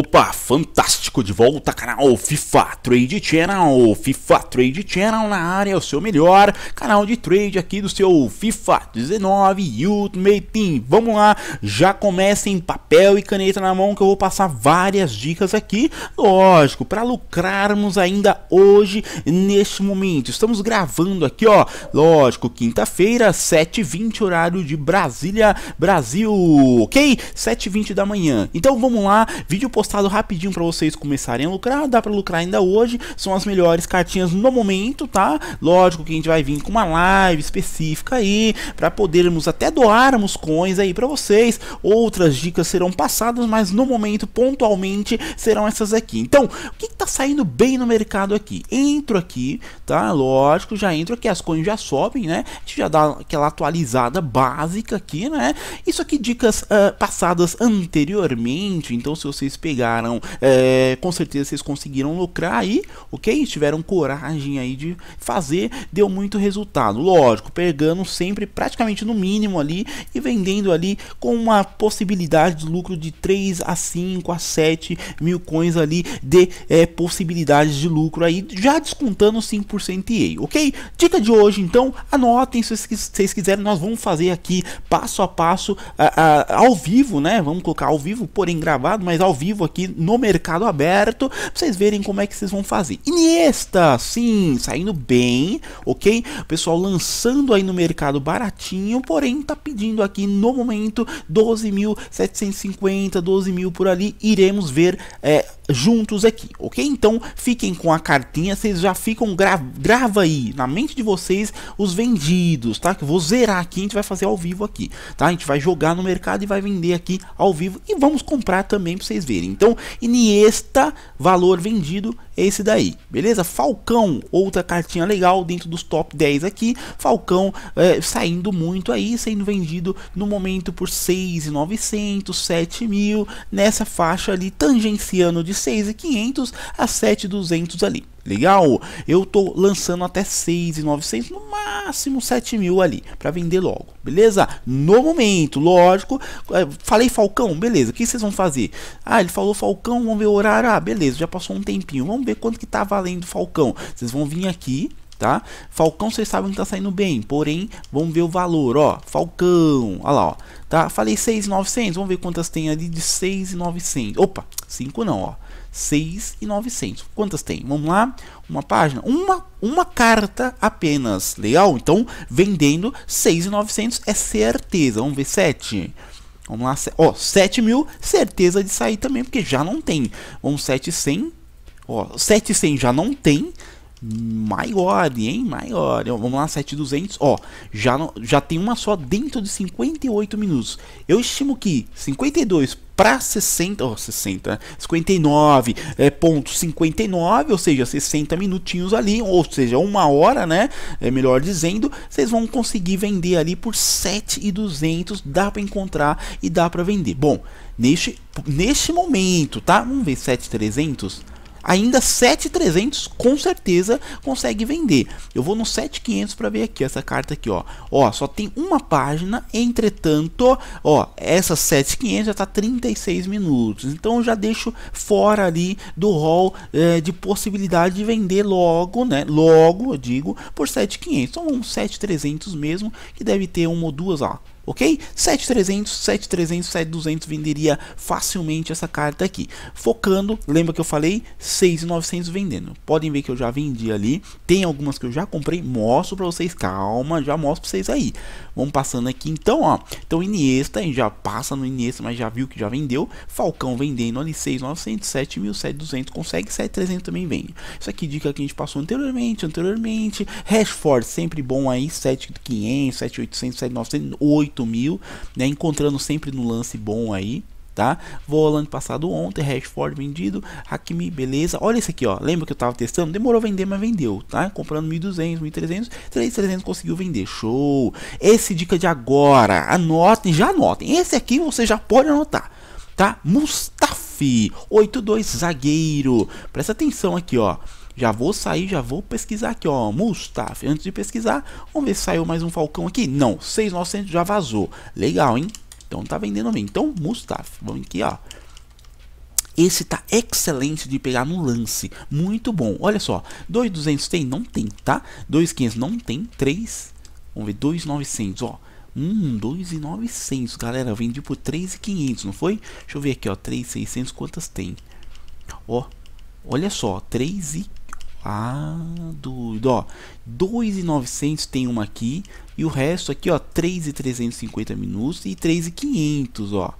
Opa, fantástico de volta, canal FIFA Trade Channel, FIFA Trade Channel na área, o seu melhor canal de trade aqui do seu FIFA 19 Ultimate Team. Vamos lá, já comecem papel e caneta na mão que eu vou passar várias dicas aqui, lógico, para lucrarmos ainda hoje neste momento. Estamos gravando aqui, ó, lógico, quinta-feira, 7h20 horário de Brasília, Brasil, ok? 7h20 da manhã. Então vamos lá, vídeo postado postado rapidinho para vocês começarem a lucrar, dá para lucrar ainda hoje, são as melhores cartinhas no momento, tá? Lógico que a gente vai vir com uma live específica aí, para podermos até doarmos coins aí para vocês, outras dicas serão passadas, mas no momento, pontualmente, serão essas aqui. Então, o que, está saindo bem no mercado aqui? Entro aqui, tá? Lógico, já entro aqui, as coins já sobem, né? A gente já dá aquela atualizada básica aqui, né? Isso aqui dicas uh, passadas anteriormente, então se vocês pegaram, é, com certeza vocês conseguiram lucrar aí, ok? Tiveram coragem aí de fazer, deu muito resultado. Lógico, pegando sempre praticamente no mínimo ali e vendendo ali com uma possibilidade de lucro de 3 a 5 a 7 mil coins ali de é, possibilidades de lucro aí, já descontando 5% EA, ok? Dica de hoje então, anotem se vocês quiserem, nós vamos fazer aqui passo a passo a, a, ao vivo, né? Vamos colocar ao vivo, porém gravado, mas ao vivo vivo aqui no mercado aberto, pra vocês verem como é que vocês vão fazer. Iniesta, sim, saindo bem, ok? O pessoal lançando aí no mercado baratinho, porém tá pedindo aqui no momento 12.750, 12 mil por ali, iremos ver... É, juntos aqui, ok? Então fiquem com a cartinha, vocês já ficam, gra grava aí na mente de vocês os vendidos, tá? Que vou zerar aqui, a gente vai fazer ao vivo aqui, tá? A gente vai jogar no mercado e vai vender aqui ao vivo e vamos comprar também para vocês verem. Então, Iniesta, valor vendido, esse daí, beleza? Falcão, outra cartinha legal dentro dos top 10 aqui, Falcão é, saindo muito aí, sendo vendido no momento por 6.900, 7 mil, nessa faixa ali, tangenciando de 6.500 a 7.200 ali. Legal? Eu tô lançando até 6.900, no máximo 7.000 ali, para vender logo, beleza? No momento, lógico. É, falei Falcão, beleza, o que vocês vão fazer? Ah, ele falou Falcão, vamos ver o horário. Ah, beleza, já passou um tempinho, vamos ver quanto que tá valendo Falcão. Vocês vão vir aqui, tá? Falcão vocês sabem que tá saindo bem, porém, vamos ver o valor, ó, Falcão, olha lá, ó, tá? Falei 6,900, vamos ver quantas tem ali de 6,900, opa, 5 não, ó, 6,900. Quantas tem? Vamos lá? Uma página? Uma, uma carta apenas. Legal? Então, vendendo 6,900 é certeza. Vamos ver 7. Vamos lá, ó, 7 mil, certeza de sair também, porque já não tem. Vamos 7,100. ó, 700 já não tem, maior, hein? Maior. Vamos lá, 7200. Ó, já, já tem uma só dentro de 58 minutos. Eu estimo que 52 para 60, ó, oh, 60, 59, é, ponto 59, ou seja, 60 minutinhos ali, ou seja, uma hora, né? É melhor dizendo, vocês vão conseguir vender ali por 7,200. Dá para encontrar e dá para vender. Bom, neste, neste momento, tá? Vamos ver 7,300 ainda 7.300 com certeza consegue vender. Eu vou no 7.500 para ver aqui essa carta aqui, ó. Ó, só tem uma página, entretanto, ó, essa 7.500 já tá 36 minutos. Então já deixo fora ali do rol é, eh, de possibilidade de vender logo, né? Logo, eu digo, por 7.500. Então um 7.300 mesmo, que deve ter uma ou duas, ó ok? 7300, 7300, 7200 venderia facilmente essa carta aqui. Focando, lembra que eu falei? 6900 vendendo. Podem ver que eu já vendi ali. Tem algumas que eu já comprei, mostro para vocês, calma, já mostro para vocês aí. Vamos passando aqui então, ó. Então Iniesta, já passa no Iniesta, mas já viu que já vendeu. Falcão vendendo ali 6900, 7200 consegue, 7300 também vende. Isso aqui dica que a gente passou anteriormente, anteriormente. Rashford sempre bom aí, 7500, 7800, 7900, 8 8 mil, né? Encontrando sempre no lance bom aí. Tá? Volante passado ontem, Rashford vendido, Hakimi, beleza. Olha esse aqui, ó. Lembra que eu tava testando? Demorou vender, mas vendeu, tá? Comprando 1.200, 1.300, 3.300 conseguiu vender. Show! Esse dica de agora. Anotem, já anotem. Esse aqui você já pode anotar tá? Mustafi, 82 zagueiro. Presta atenção aqui, ó. Já vou sair, já vou pesquisar aqui, ó. Mustafi, antes de pesquisar, vamos ver se saiu mais um Falcão aqui. Não, 6900 já vazou. Legal, hein? Então tá vendendo bem. Então, Mustafi, vamos aqui, ó. Esse tá excelente de pegar no lance. Muito bom. Olha só. 2,200 tem? Não tem, tá? 2,500 não tem. 3. Vamos ver. 2,900, ó. Hum, 2,900, galera. Vendi por 3,500, não foi? Deixa eu ver aqui, ó. 3,600, quantas tem? Ó, olha só. 3 e... Ah, doido, ó. 2,900 tem uma aqui. E o resto aqui, ó. 3,350 minutos e 3,500, ó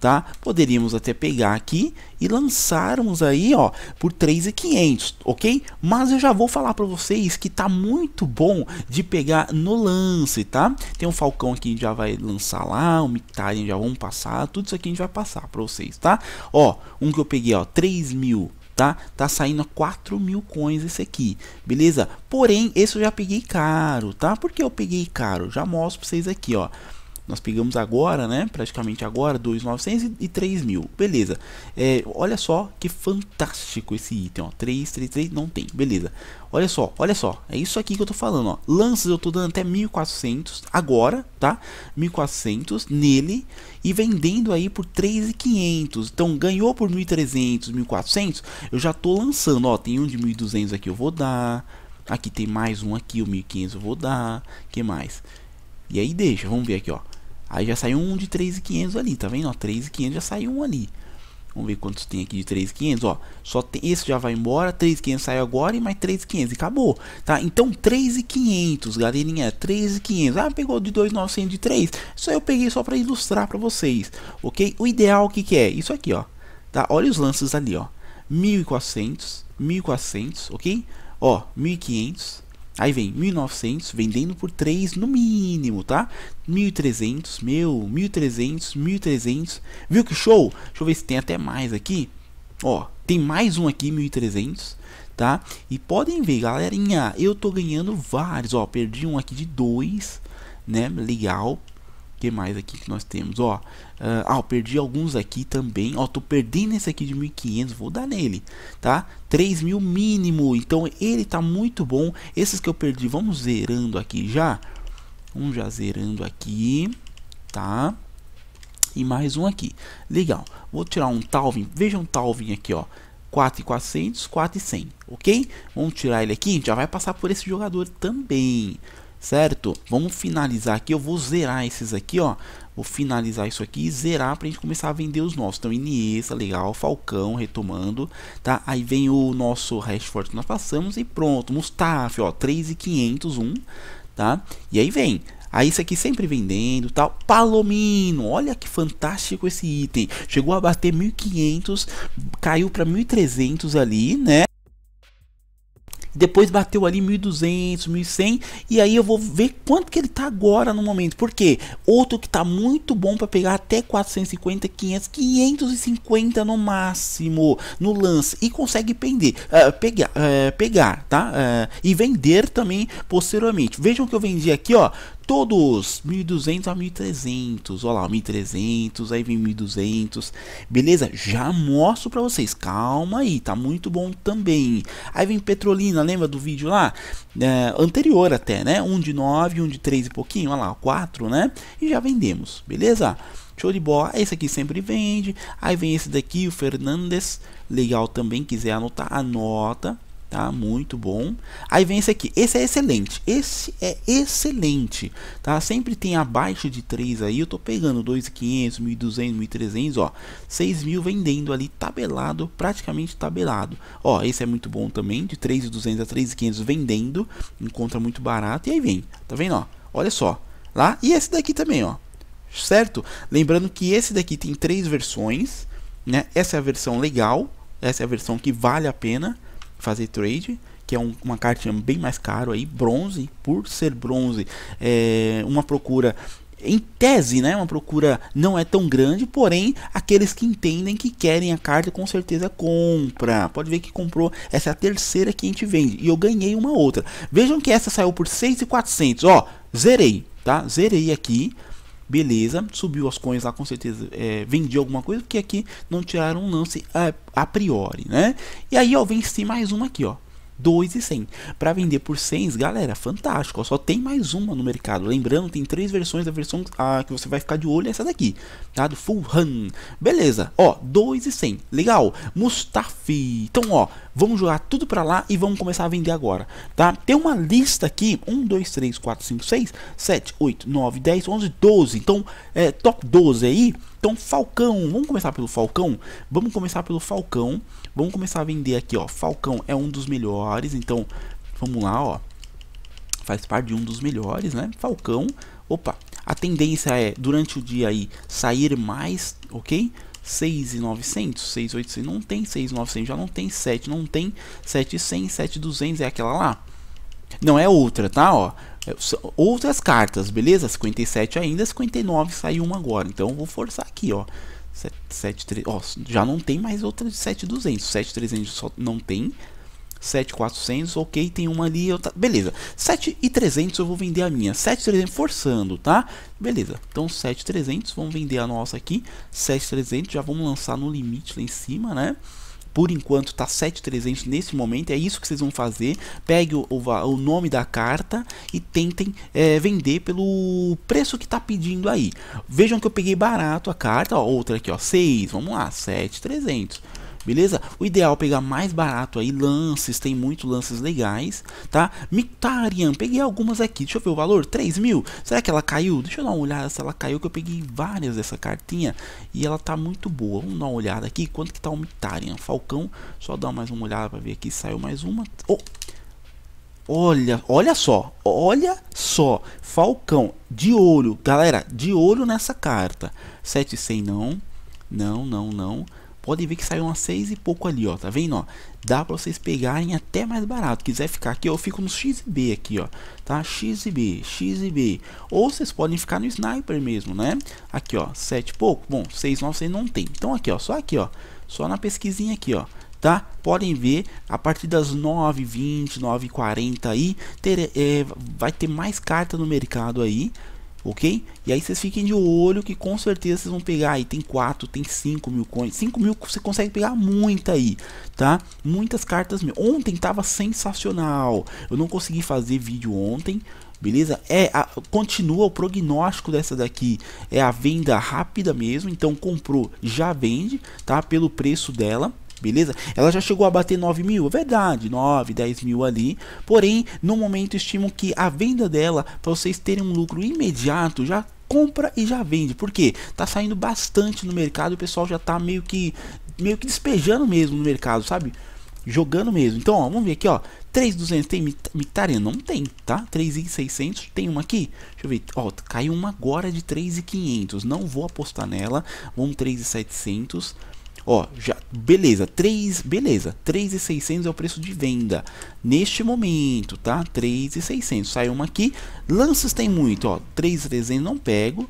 tá? Poderíamos até pegar aqui e lançarmos aí, ó, por 3,500, OK? Mas eu já vou falar para vocês que tá muito bom de pegar no lance, tá? Tem um falcão aqui já vai lançar lá, um Mictarian já vamos passar, tudo isso aqui a gente vai passar para vocês, tá? Ó, um que eu peguei, ó, 3.000 mil tá? Tá saindo a 4 mil coins esse aqui, beleza? Porém, esse eu já peguei caro, tá? Porque eu peguei caro? Já mostro pra vocês aqui, ó. Nós pegamos agora, né? Praticamente agora, 2.900 e 3.000. Beleza. É, olha só que fantástico esse item, ó. 3, não tem. Beleza. Olha só, olha só. É isso aqui que eu tô falando, ó. Lanças eu tô dando até 1.400 agora, tá? 1.400 nele e vendendo aí por 3.500. Então ganhou por 1.300, 1.400. Eu já tô lançando, ó. Tem um de 1.200 aqui eu vou dar. Aqui tem mais um aqui, o 1.500 eu vou dar. que mais? E aí deixa, vamos ver aqui, ó. Aí já saiu um de 3,500 ali, tá vendo? 3,500 já saiu um ali. Vamos ver quantos tem aqui de 3,500, ó. Só tem, esse já vai embora, 3,500 saiu agora e mais 3,500 e acabou, tá? Então 3,500, galerinha, 3,500. Ah, pegou de 2,900 de 3. Isso aí eu peguei só pra ilustrar pra vocês, OK? O ideal o que que é? Isso aqui, ó. Tá? Olha os lances ali, ó. 1.400, 1.400, OK? Ó, 1.500 Aí vem 1900 vendendo por 3 no mínimo, tá? 1300, meu, 1300, 1300. Viu que show? Deixa eu ver se tem até mais aqui. Ó, tem mais um aqui 1300, tá? E podem ver, galerinha, eu tô ganhando vários, ó, perdi um aqui de 2, né? Legal que mais aqui que nós temos? Ó, uh, ah, eu perdi alguns aqui também. Ó, tô perdendo esse aqui de 1500, vou dar nele, tá? 3000 mínimo. Então ele tá muito bom. Esses que eu perdi, vamos zerando aqui já. Um já zerando aqui, tá? E mais um aqui. Legal. Vou tirar um Talvin. Vejam um Talvin aqui, ó. 4,400, 4,100, ok? Vamos tirar ele aqui, já vai passar por esse jogador também certo? Vamos finalizar aqui, eu vou zerar esses aqui, ó. Vou finalizar isso aqui e zerar pra gente começar a vender os nossos. Então, Iniesta, legal, Falcão, retomando, tá? Aí vem o nosso Rashford que nós passamos e pronto. Mustafa, ó, 3,501, um, tá? E aí vem, Aí isso aqui sempre vendendo, tal. Palomino, olha que fantástico esse item. Chegou a bater 1500, caiu para 1300 ali, né? Depois bateu ali 1.200, 1.100 e aí eu vou ver quanto que ele tá agora no momento. Porque outro que tá muito bom para pegar até 450, 500, 550 no máximo no lance e consegue vender, uh, eh, pegar, uh, pegar, tá? Uh, e vender também posteriormente. Vejam que eu vendi aqui, ó, todos 1200 a 1300. Olha lá, 1300, aí vem 1200. Beleza? Já mostro para vocês. Calma aí, tá muito bom também. Aí vem Petrolina, lembra do vídeo lá? É, anterior até, né? um de 9, um de 3 e pouquinho, olha lá, 4, né? E já vendemos, beleza? Show de bola. Esse aqui sempre vende. Aí vem esse daqui, o Fernandes. Legal também, quiser anotar, anota tá? Muito bom. Aí vem esse aqui. Esse é excelente. Esse é excelente, tá? Sempre tem abaixo de 3 aí. Eu tô pegando 2.500, 1.200, 1.300, ó. 6.000 vendendo ali tabelado, praticamente tabelado. Ó, esse é muito bom também, de 3.200 a 3.500 vendendo, encontra muito barato. E aí vem, tá vendo, ó? Olha só. Lá e esse daqui também, ó. Certo? Lembrando que esse daqui tem três versões, né? Essa é a versão legal, essa é a versão que vale a pena fazer trade, que é um, uma carta bem mais caro aí, bronze, por ser bronze, é uma procura em tese, né, uma procura não é tão grande, porém aqueles que entendem que querem a carta com certeza compra. Pode ver que comprou essa é a terceira que a gente vende e eu ganhei uma outra. Vejam que essa saiu por 6.400, ó, zerei, tá? Zerei aqui Beleza, subiu as coins lá, com certeza é, vendi alguma coisa, porque aqui não tiraram um lance a, a priori, né? E aí, ó, venci mais uma aqui, ó. 2 e 100. Para vender por 100, galera, fantástico. Ó, só tem mais uma no mercado. Lembrando, tem três versões. A versão a, que você vai ficar de olho é essa daqui, tá? Do Full Run. Beleza. Ó, 2 e 100. Legal. Mustafi. Então, ó, Vamos jogar tudo para lá e vamos começar a vender agora, tá? Tem uma lista aqui, 1, 2, 3, 4, 5, 6, 7, 8, 9, 10, 11, 12. Então, é, top 12 aí. Então, Falcão, vamos começar pelo Falcão? Vamos começar pelo Falcão. Vamos começar a vender aqui, ó. Falcão é um dos melhores, então, vamos lá, ó. Faz parte de um dos melhores, né? Falcão, opa. A tendência é, durante o dia aí, sair mais, ok? 6,900, 6,800 não tem, 6,900 já não tem, 7 não tem, 7,100, 7,200 é aquela lá. Não é outra, tá? Ó, é, outras cartas, beleza? 57 ainda, 59 saiu uma agora. Então eu vou forçar aqui, ó. 7,300, ó, já não tem mais outra de 7,200, 7,300 só não tem, 7,400, ok, tem uma ali, eu beleza, 7,300 eu vou vender a minha, 7,300 forçando, tá? Beleza, então 7,300, vamos vender a nossa aqui, 7,300, já vamos lançar no limite lá em cima, né? Por enquanto tá 7,300 nesse momento, é isso que vocês vão fazer, pegue o, o, o nome da carta e tentem é, vender pelo preço que tá pedindo aí. Vejam que eu peguei barato a carta, ó, outra aqui, ó, 6, vamos lá, 7,300 beleza? O ideal é pegar mais barato aí, lances, tem muito lances legais, tá? Mictarian, peguei algumas aqui, deixa eu ver o valor, 3 mil, será que ela caiu? Deixa eu dar uma olhada se ela caiu, que eu peguei várias dessa cartinha e ela tá muito boa, vamos dar uma olhada aqui, quanto que tá o Mictarian? Falcão, só dar mais uma olhada pra ver aqui, saiu mais uma, oh! Olha, olha só, olha só, Falcão, de olho, galera, de olho nessa carta, 700 não, não, não, não, podem ver que saiu umas 6 e pouco ali, ó. Tá vendo, ó? Dá pra vocês pegarem até mais barato. Quiser ficar aqui, eu fico no XB aqui, ó. Tá? XB, XB. Ou vocês podem ficar no Sniper mesmo, né? Aqui, ó. 7 e pouco. Bom, 6, 9, vocês não tem. Então aqui, ó. Só aqui, ó. Só na pesquisinha aqui, ó tá? Podem ver, a partir das 9h20, 9h40 aí, ter, é, eh, vai ter mais carta no mercado aí, ok? E aí vocês fiquem de olho que com certeza vocês vão pegar aí, tem 4, tem 5 mil coins, 5 mil você consegue pegar muita aí, tá? Muitas cartas, ontem tava sensacional, eu não consegui fazer vídeo ontem, beleza? É, a, continua o prognóstico dessa daqui, é a venda rápida mesmo, então comprou, já vende, tá? Pelo preço dela, beleza? Ela já chegou a bater 9 mil, é verdade, 9, 10 mil ali. Porém, no momento estimo que a venda dela, para vocês terem um lucro imediato, já compra e já vende. porque Tá saindo bastante no mercado, o pessoal já tá meio que meio que despejando mesmo no mercado, sabe? Jogando mesmo. Então, ó, vamos ver aqui, ó. 3200 tem Mictarina? Não tem, tá? 3600 tem uma aqui. Deixa eu ver. Ó, caiu uma agora de 3500. Não vou apostar nela. Vamos 3700. Ó, já, beleza, 3, beleza, 3,600 é o preço de venda neste momento, tá? 3,600, saiu uma aqui, lanças tem muito, ó, 3,300 não pego,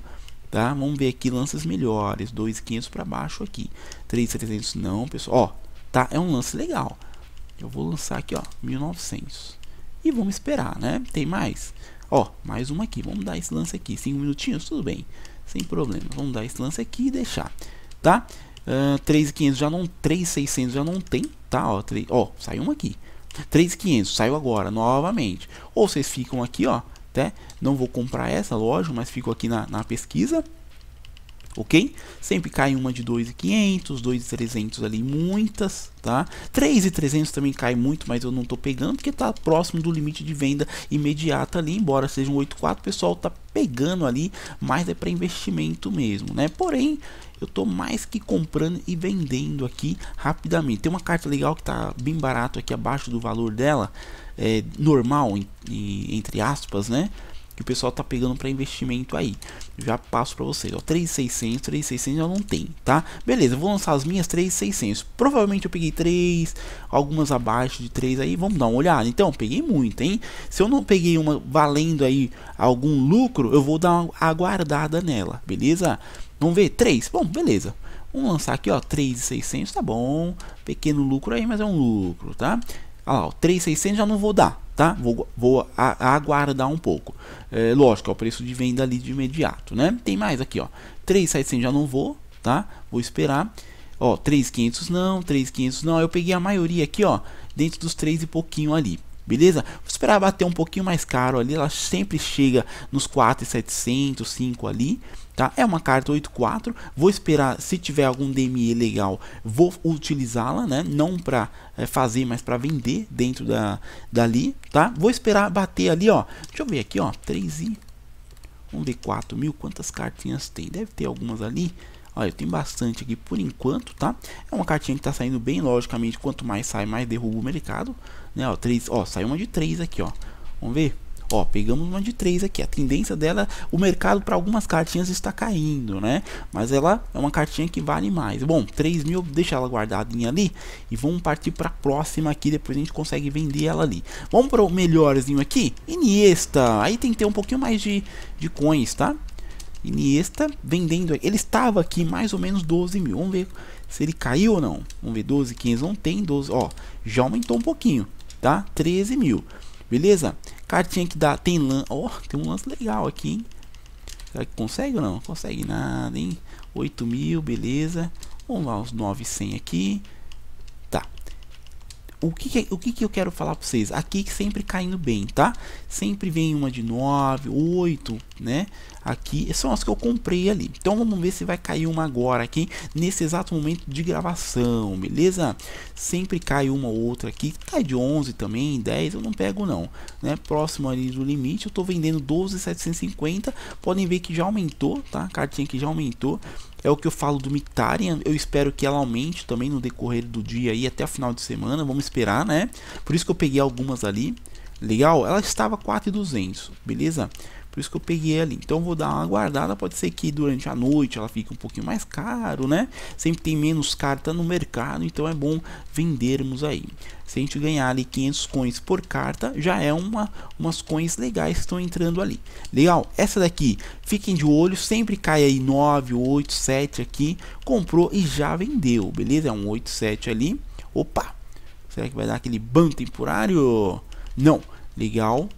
tá? Vamos ver aqui lances melhores, 2,500 para baixo aqui, 3,300 não, pessoal, ó, tá? É um lance legal, eu vou lançar aqui, ó, 1.900 e vamos esperar, né? Tem mais? Ó, mais uma aqui, vamos dar esse lance aqui, 5 minutinhos, tudo bem, sem problema, vamos dar esse lance aqui e deixar, Tá? 3,500 ah, já não... 3,600 já não tem, tá? Ó, 3, ó saiu uma aqui. 3,500 saiu agora, novamente. Ou vocês ficam aqui, ó. Até não vou comprar essa, loja mas fico aqui na, na pesquisa ok? Sempre cai uma de 2,500, 2,300 ali, muitas, tá? 3,300 também cai muito, mas eu não tô pegando porque tá próximo do limite de venda imediata ali, embora seja um 8,4, pessoal tá pegando ali, mas é para investimento mesmo, né? Porém, eu tô mais que comprando e vendendo aqui rapidamente. Tem uma carta legal que tá bem barato aqui abaixo do valor dela, é, normal, em, em, entre aspas, né? Que o pessoal tá pegando para investimento aí. Já passo para vocês, ó, 3,600, 3,600 eu não tenho, tá? Beleza, vou lançar as minhas 3,600. Provavelmente eu peguei 3, algumas abaixo de 3 aí, vamos dar uma olhada. Então, peguei muito, hein? Se eu não peguei uma valendo aí algum lucro, eu vou dar uma aguardada nela, beleza? Beleza? Vamos ver? 3. Bom, beleza. Vamos lançar aqui, ó, 3,600, tá bom. Pequeno lucro aí, mas é um lucro, tá? Olha lá, ó, 3,600 já não vou dar, tá? Vou, vou a, aguardar um pouco. É, lógico, é o preço de venda ali de imediato, né? Tem mais aqui, ó. 3,700 já não vou, tá? Vou esperar. Ó, 3,500 não, 3,500 não. Eu peguei a maioria aqui, ó, dentro dos 3 e pouquinho ali beleza? Vou esperar bater um pouquinho mais caro ali, ela sempre chega nos 4,700, 5 ali, tá? É uma carta 8.4, vou esperar, se tiver algum DME legal, vou utilizá-la, né? Não para é, eh, fazer, mas para vender dentro da, dali, tá? Vou esperar bater ali, ó, deixa eu ver aqui, ó, 3 e... Vamos ver 4 mil, quantas cartinhas tem? Deve ter algumas ali. Olha, tem bastante aqui por enquanto, tá? É uma cartinha que tá saindo bem logicamente, quanto mais sai, mais derruba o mercado, né? Ó, três, ó, saiu uma de 3 aqui, ó. Vamos ver? Ó, pegamos uma de 3 aqui. A tendência dela, o mercado para algumas cartinhas está caindo, né? Mas ela é uma cartinha que vale mais. Bom, 3 mil, deixa ela guardadinha ali. E vamos partir para a próxima aqui. Depois a gente consegue vender ela ali. Vamos para o melhorzinho aqui. Iniesta. Aí tem que ter um pouquinho mais de, de coins, tá? Iniesta vendendo. Ele estava aqui mais ou menos 12 mil. Vamos ver se ele caiu ou não. Vamos ver 12, 15. Não tem 12. Ó, já aumentou um pouquinho, tá? 13 mil. Beleza? Cartinha que dá. Tem lan. Ó, tem um lance legal aqui, hein? Será que consegue ou não? Consegue nada, hein? 8 mil, beleza. Vamos lá, os 900 aqui o que, que, o que, que eu quero falar para vocês? Aqui sempre caindo bem, tá? Sempre vem uma de 9, 8, né? Aqui são as que eu comprei ali. Então vamos ver se vai cair uma agora aqui nesse exato momento de gravação, beleza? Sempre cai uma ou outra aqui. Cai de 11 também, 10 eu não pego não, né? Próximo ali do limite, eu tô vendendo 12,750. Podem ver que já aumentou, tá? A cartinha que já aumentou. É o que eu falo do Mictarian. Eu espero que ela aumente também no decorrer do dia e até o final de semana. Vamos esperar, né? Por isso que eu peguei algumas ali. Legal? Ela estava 4,200, beleza? Por isso que eu peguei ali. Então vou dar uma guardada. Pode ser que durante a noite ela fique um pouquinho mais caro, né? Sempre tem menos carta no mercado, então é bom vendermos aí. Se a gente ganhar ali 500 coins por carta, já é uma umas coins legais que estão entrando ali. Legal? Essa daqui, fiquem de olho, sempre cai aí 9, 8, 7 aqui. Comprou e já vendeu, beleza? É um 8, 7 ali. Opa! Será que vai dar aquele ban temporário? Não. Legal.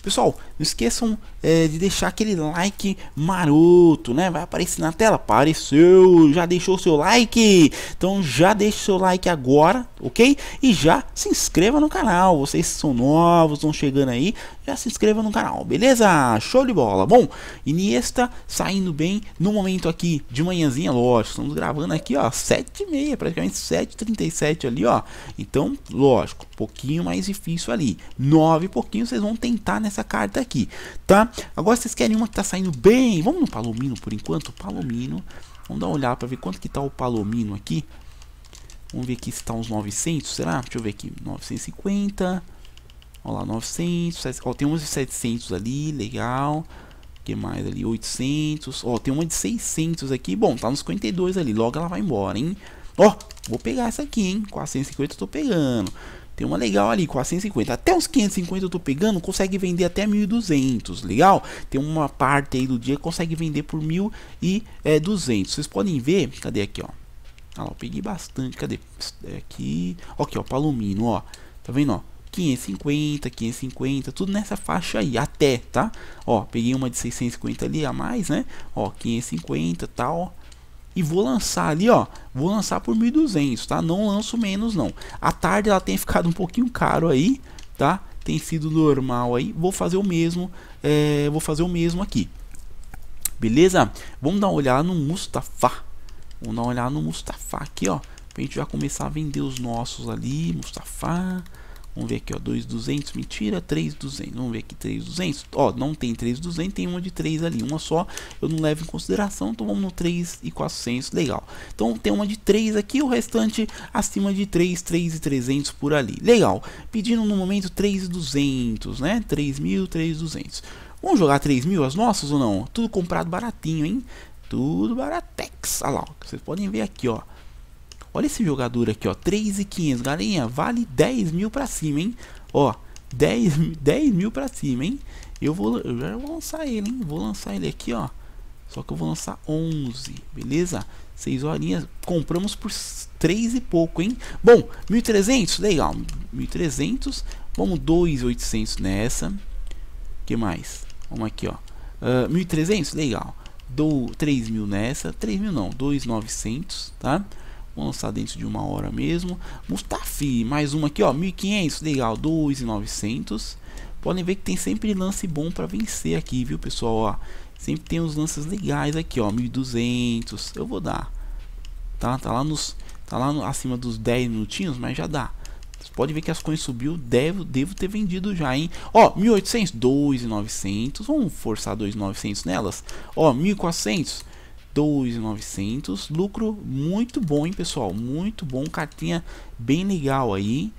Pessoal, não esqueçam é, de deixar aquele like maroto, né? Vai aparecer na tela. Apareceu, já deixou seu like. Então já deixe seu like agora, ok? E já se inscreva no canal. Vocês são novos, estão chegando aí, já se inscreva no canal, beleza? Show de bola. Bom, Iniesta saindo bem no momento aqui de manhãzinha, lógico. Estamos gravando aqui, ó, 7h30, praticamente 7h37 ali, ó. Então, lógico, um pouquinho mais difícil ali. 9 pouquinho vocês vão tentar nessa carta aqui aqui, tá? Agora vocês querem uma que tá saindo bem. Vamos no Palomino por enquanto? Palomino. Vamos dar uma olhada para ver quanto que tá o Palomino aqui. Vamos ver aqui se tá uns 900, será? Deixa eu ver aqui. 950. Olha lá, 900. Ó, tem uns de 700 ali, legal. O que mais ali? 800. Ó, tem uma de 600 aqui. Bom, tá nos 52 ali. Logo ela vai embora, hein? Ó, vou pegar essa aqui, hein? 450 eu tô pegando. Tem uma legal ali, 450. Até os 550 eu tô pegando, consegue vender até 1.200, legal? Tem uma parte aí do dia que consegue vender por 1.200. Eh, Vocês podem ver, cadê aqui, ó? Ah, lá, eu peguei bastante, cadê? É aqui, aqui, ó, palomino, ó. Tá vendo, ó? 550, 550, tudo nessa faixa aí, até, tá? Ó, peguei uma de 650 ali a mais, né? Ó, 550 tal, e vou lançar ali, ó, vou lançar por 1200, tá? Não lanço menos não. A tarde ela tem ficado um pouquinho caro aí, tá? Tem sido normal aí. Vou fazer o mesmo, é, vou fazer o mesmo aqui. Beleza? Vamos dar uma olhada no Mustafa. Vamos dar uma olhada no Mustafa aqui, ó. Pra gente já começar a vender os nossos ali, Mustafa. Vamos ver aqui, ó, 2,200, mentira, 3,200. Vamos ver aqui, 3,200. Ó, não tem 3,200, tem uma de 3 ali, uma só. Eu não levo em consideração, então vamos no 3,400, legal. Então tem uma de 3 aqui, o restante acima de 3, 3,300 por ali. Legal, pedindo no momento 3,200, né? 3.000, 3,200. Vamos jogar 3.000 as nossas ou não? Tudo comprado baratinho, hein? Tudo baratex. Olha lá, ó, vocês podem ver aqui, ó. Olha esse jogador aqui, ó. 3,500. galinha. vale 10 mil pra cima, hein? Ó, 10, 10 mil pra cima, hein? Eu vou, eu já vou lançar ele, hein? Vou lançar ele aqui, ó. Só que eu vou lançar 11, beleza? 6 horinhas, compramos por 3 e pouco, hein? Bom, 1.300, legal, 1.300. Vamos 2.800 nessa. que mais? Vamos aqui, ó. Uh, ah, 1.300, legal. Dou 3.000 nessa. 3.000 não, 2.900, tá? lançar dentro de uma hora mesmo. Mustafi, mais uma aqui, ó, 1500, legal, 2900. Podem ver que tem sempre lance bom para vencer aqui, viu, pessoal, ó. Sempre tem uns lances legais aqui, ó, 1200. Eu vou dar. Tá? Tá lá nos tá lá no, acima dos 10 minutinhos, mas já dá. Você pode ver que as coins subiu, devo, devo ter vendido já, hein? Ó, 1800, 2900. Vamos forçar 2900 nelas. Ó, 1400 2,900. Lucro muito bom, hein, pessoal? Muito bom. Cartinha bem legal aí.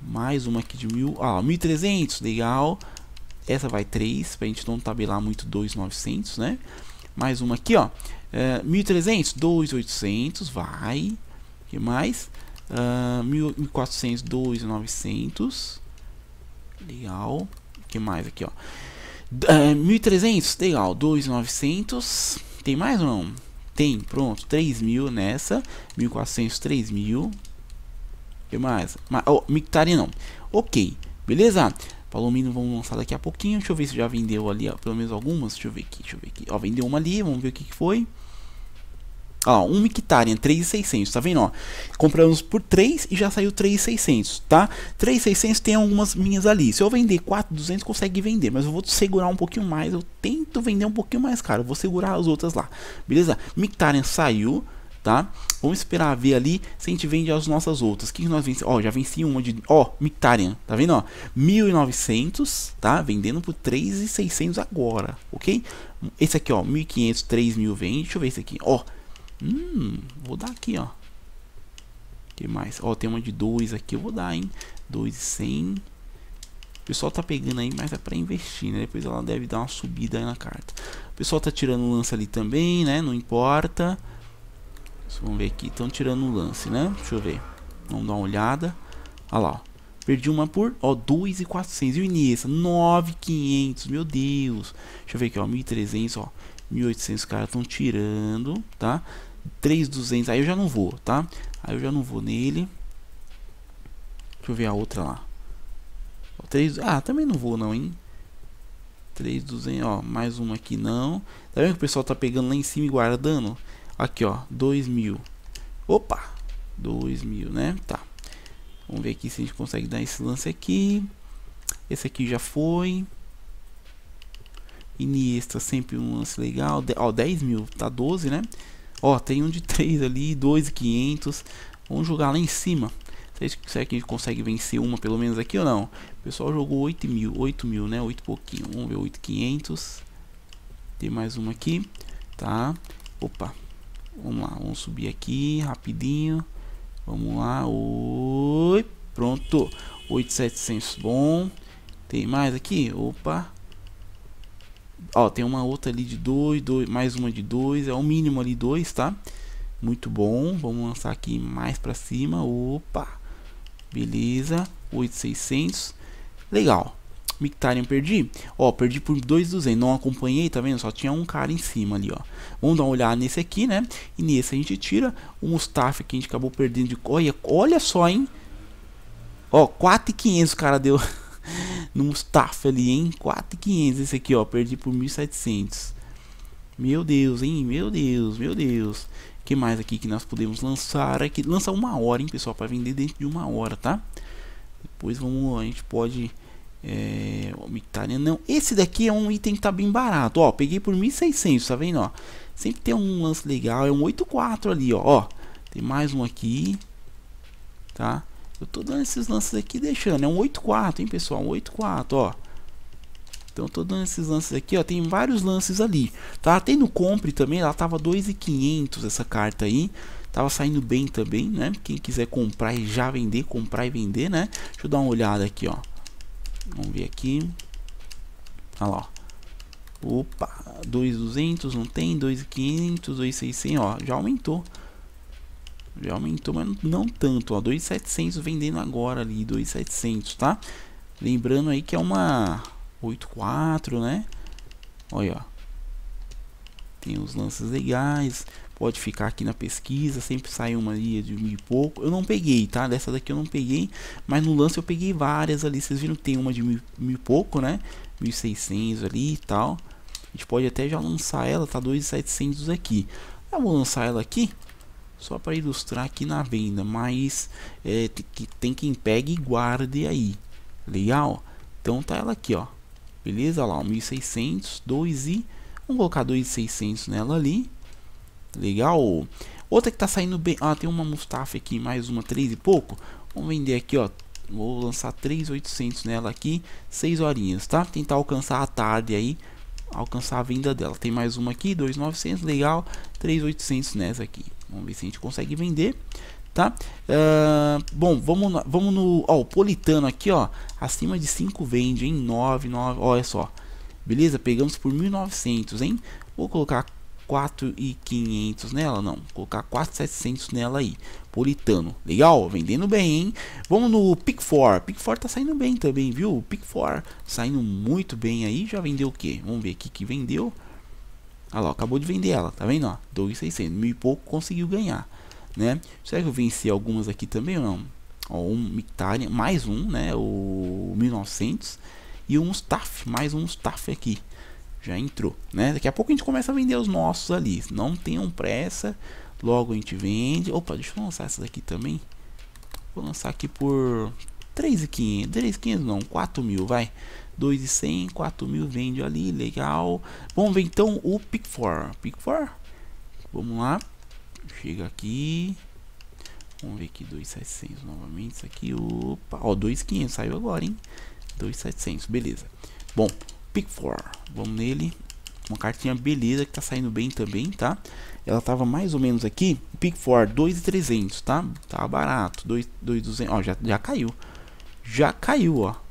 Mais uma aqui de mil. Ah, 1.300. Legal. Essa vai 3, Pra gente não tabelar muito 2,900, né? Mais uma aqui, ó. Uh, 1.300, 2,800. Vai. que mais? Uh, 1.400, 2,900. Legal. que mais aqui, ó? Uh, é, 1.300, legal. 2,900 tem mais ou não? Tem, pronto, 3 mil nessa, 1.400, 3 mil. que mais? Ma oh, Mictaria não. Ok, beleza? Palomino vamos lançar daqui a pouquinho. Deixa eu ver se já vendeu ali, ó, pelo menos algumas. Deixa eu ver aqui, deixa eu ver aqui. Ó, vendeu uma ali, vamos ver o que, que foi. Ó, um Mictarian, hectare, 3,600, tá vendo? Ó, compramos por 3 e já saiu 3,600, tá? 3,600 tem algumas minhas ali. Se eu vender 4,200, consegue vender, mas eu vou segurar um pouquinho mais. Eu tento vender um pouquinho mais caro, vou segurar as outras lá, beleza? Mictarian saiu, tá? Vamos esperar ver ali se a gente vende as nossas outras. O que nós vencemos? Ó, já venci uma de... Ó, Mictarian, tá vendo? Ó, 1.900, tá? Vendendo por 3.600 agora, ok? Esse aqui, ó, 1.500, 3.000 vende. Deixa eu ver esse aqui, ó. Hum, vou dar aqui, ó. que mais? Ó, tem uma de 2 aqui, eu vou dar, hein? 2,100. O pessoal tá pegando aí, mas é para investir, né? Depois ela deve dar uma subida na carta. O pessoal tá tirando o lance ali também, né? Não importa. Vamos ver aqui, estão tirando o lance, né? Deixa eu ver. Vamos dar uma olhada. Olha lá, ó. Perdi uma por, ó, 2,400. E o Iniesta, 9,500. Meu Deus. Deixa eu ver aqui, ó, 1.300, ó. 1.800 caras estão tirando, tá? 3,200. Aí eu já não vou, tá? Aí eu já não vou nele. Deixa eu ver a outra lá. 3, ah, também não vou não, hein? 3,200, ó. Mais uma aqui não. Tá vendo que o pessoal tá pegando lá em cima e guardando? Aqui, ó. 2.000. Opa! 2.000, né? Tá. Vamos ver aqui se a gente consegue dar esse lance aqui. Esse aqui já foi. Iniesta tá sempre um lance legal. De, ó, 10 mil, tá 12, né? Ó, tem um de 3 ali, 2,500. Vamos jogar lá em cima. Será que a gente consegue vencer uma pelo menos aqui ou não? O pessoal jogou 8 mil, 8 mil, né? 8 pouquinho. Vamos ver 8,500. Tem mais uma aqui. Tá. Opa. Vamos lá, vamos subir aqui rapidinho. Vamos lá. Oi. Pronto. 8,700. Bom. Tem mais aqui? Opa. Ó, tem uma outra ali de 2, mais uma de 2, é o mínimo ali 2, tá? Muito bom, vamos lançar aqui mais para cima, opa, beleza, 8600, legal. eu perdi, ó, perdi por 2,200, não acompanhei, tá vendo? Só tinha um cara em cima ali, ó. Vamos dar uma olhada nesse aqui, né? E nesse a gente tira o Mustafa que a gente acabou perdendo de... Olha, olha só, hein? Ó, 4,500 o cara deu... no Mustafa ali, hein? 4,500 esse aqui, ó. Perdi por 1.700. Meu Deus, hein? Meu Deus, meu Deus. que mais aqui que nós podemos lançar? Aqui, lançar uma hora, hein, pessoal? Para vender dentro de uma hora, tá? Depois vamos, a gente pode... É, né? não. Esse daqui é um item que tá bem barato, ó. Peguei por 1.600, tá vendo, ó? Sempre tem um lance legal, é um 8.4 ali, ó. ó. Tem mais um aqui, tá? Eu tô dando esses lances aqui deixando. É um 8-4, hein, pessoal? Um 8-4, ó. Então tô dando esses lances aqui, ó, tem vários lances ali, tá? Tem no compre também, ela tava 2.500 essa carta aí. Tava saindo bem também, né? Quem quiser comprar e já vender, comprar e vender, né? Deixa eu dar uma olhada aqui, ó. Vamos ver aqui. Olha lá, ó. Opa, 2.200 não tem, 2.500, 2.600, ó, já aumentou. Já aumentou, mas não tanto, ó, 2.700 vendendo agora ali, 2.700, tá? Lembrando aí que é uma 8.4, né? Olha, ó. Tem os lances legais, pode ficar aqui na pesquisa, sempre sai uma ali de mil e pouco. Eu não peguei, tá? Dessa daqui eu não peguei, mas no lance eu peguei várias ali. Vocês viram que tem uma de mil, mil e pouco, né? 1.600 ali e tal. A gente pode até já lançar ela, tá? 2.700 aqui. Eu vou lançar ela aqui só para ilustrar aqui na venda, mas é, que tem quem pegue e guarde aí, legal? Então tá ela aqui, ó, beleza? Olha lá, 1.600, 2 e vamos colocar 2.600 nela ali, legal? Outra que tá saindo bem, ah, tem uma Mustafa aqui, mais uma 3 e pouco, vamos vender aqui, ó, vou lançar 3.800 nela aqui, 6 horinhas, tá? Tentar alcançar a tarde aí, alcançar a venda dela. Tem mais uma aqui, 2.900, legal, 3.800 nessa aqui. Vamos ver se a gente consegue vender, tá? Uh, bom, vamos, vamos no... Ó, o Politano aqui, ó. Acima de 5 vende, em 9, 9... Olha só. Beleza? Pegamos por 1.900, hein? Vou colocar 4.500 nela, não. Vou colocar 4.700 nela aí. Politano. Legal? Vendendo bem, hein? Vamos no Pick 4. Pick 4 tá saindo bem também, viu? Pick 4 saindo muito bem aí. Já vendeu o quê? Vamos ver aqui que vendeu lá, acabou de vender ela, tá vendo? Ó, 2,600, mil e pouco conseguiu ganhar, né? Será que eu venci algumas aqui também ou não? Ó, um Mictarian, mais um, né? O 1900 e um staff, mais um staff aqui. Já entrou, né? Daqui a pouco a gente começa a vender os nossos ali. Não tenham pressa, logo a gente vende. Opa, deixa eu lançar essas aqui também. Vou lançar aqui por 3,500, 3,500 não, 4.000, mil, vai. 2,100, 4000 vende ali, legal. Vamos ver então o Pick 4. Pick 4. Vamos lá. Chega aqui. Vamos ver aqui 2,700 novamente. Isso aqui, opa. Ó, 2,500 saiu agora, hein? 2,700, beleza. Bom, Pick 4. Vamos nele. Uma cartinha beleza que tá saindo bem também, tá? Ela tava mais ou menos aqui. Pick 4, 2,300, tá? Tá barato. 2,200. Ó, já, já caiu. Já caiu, ó.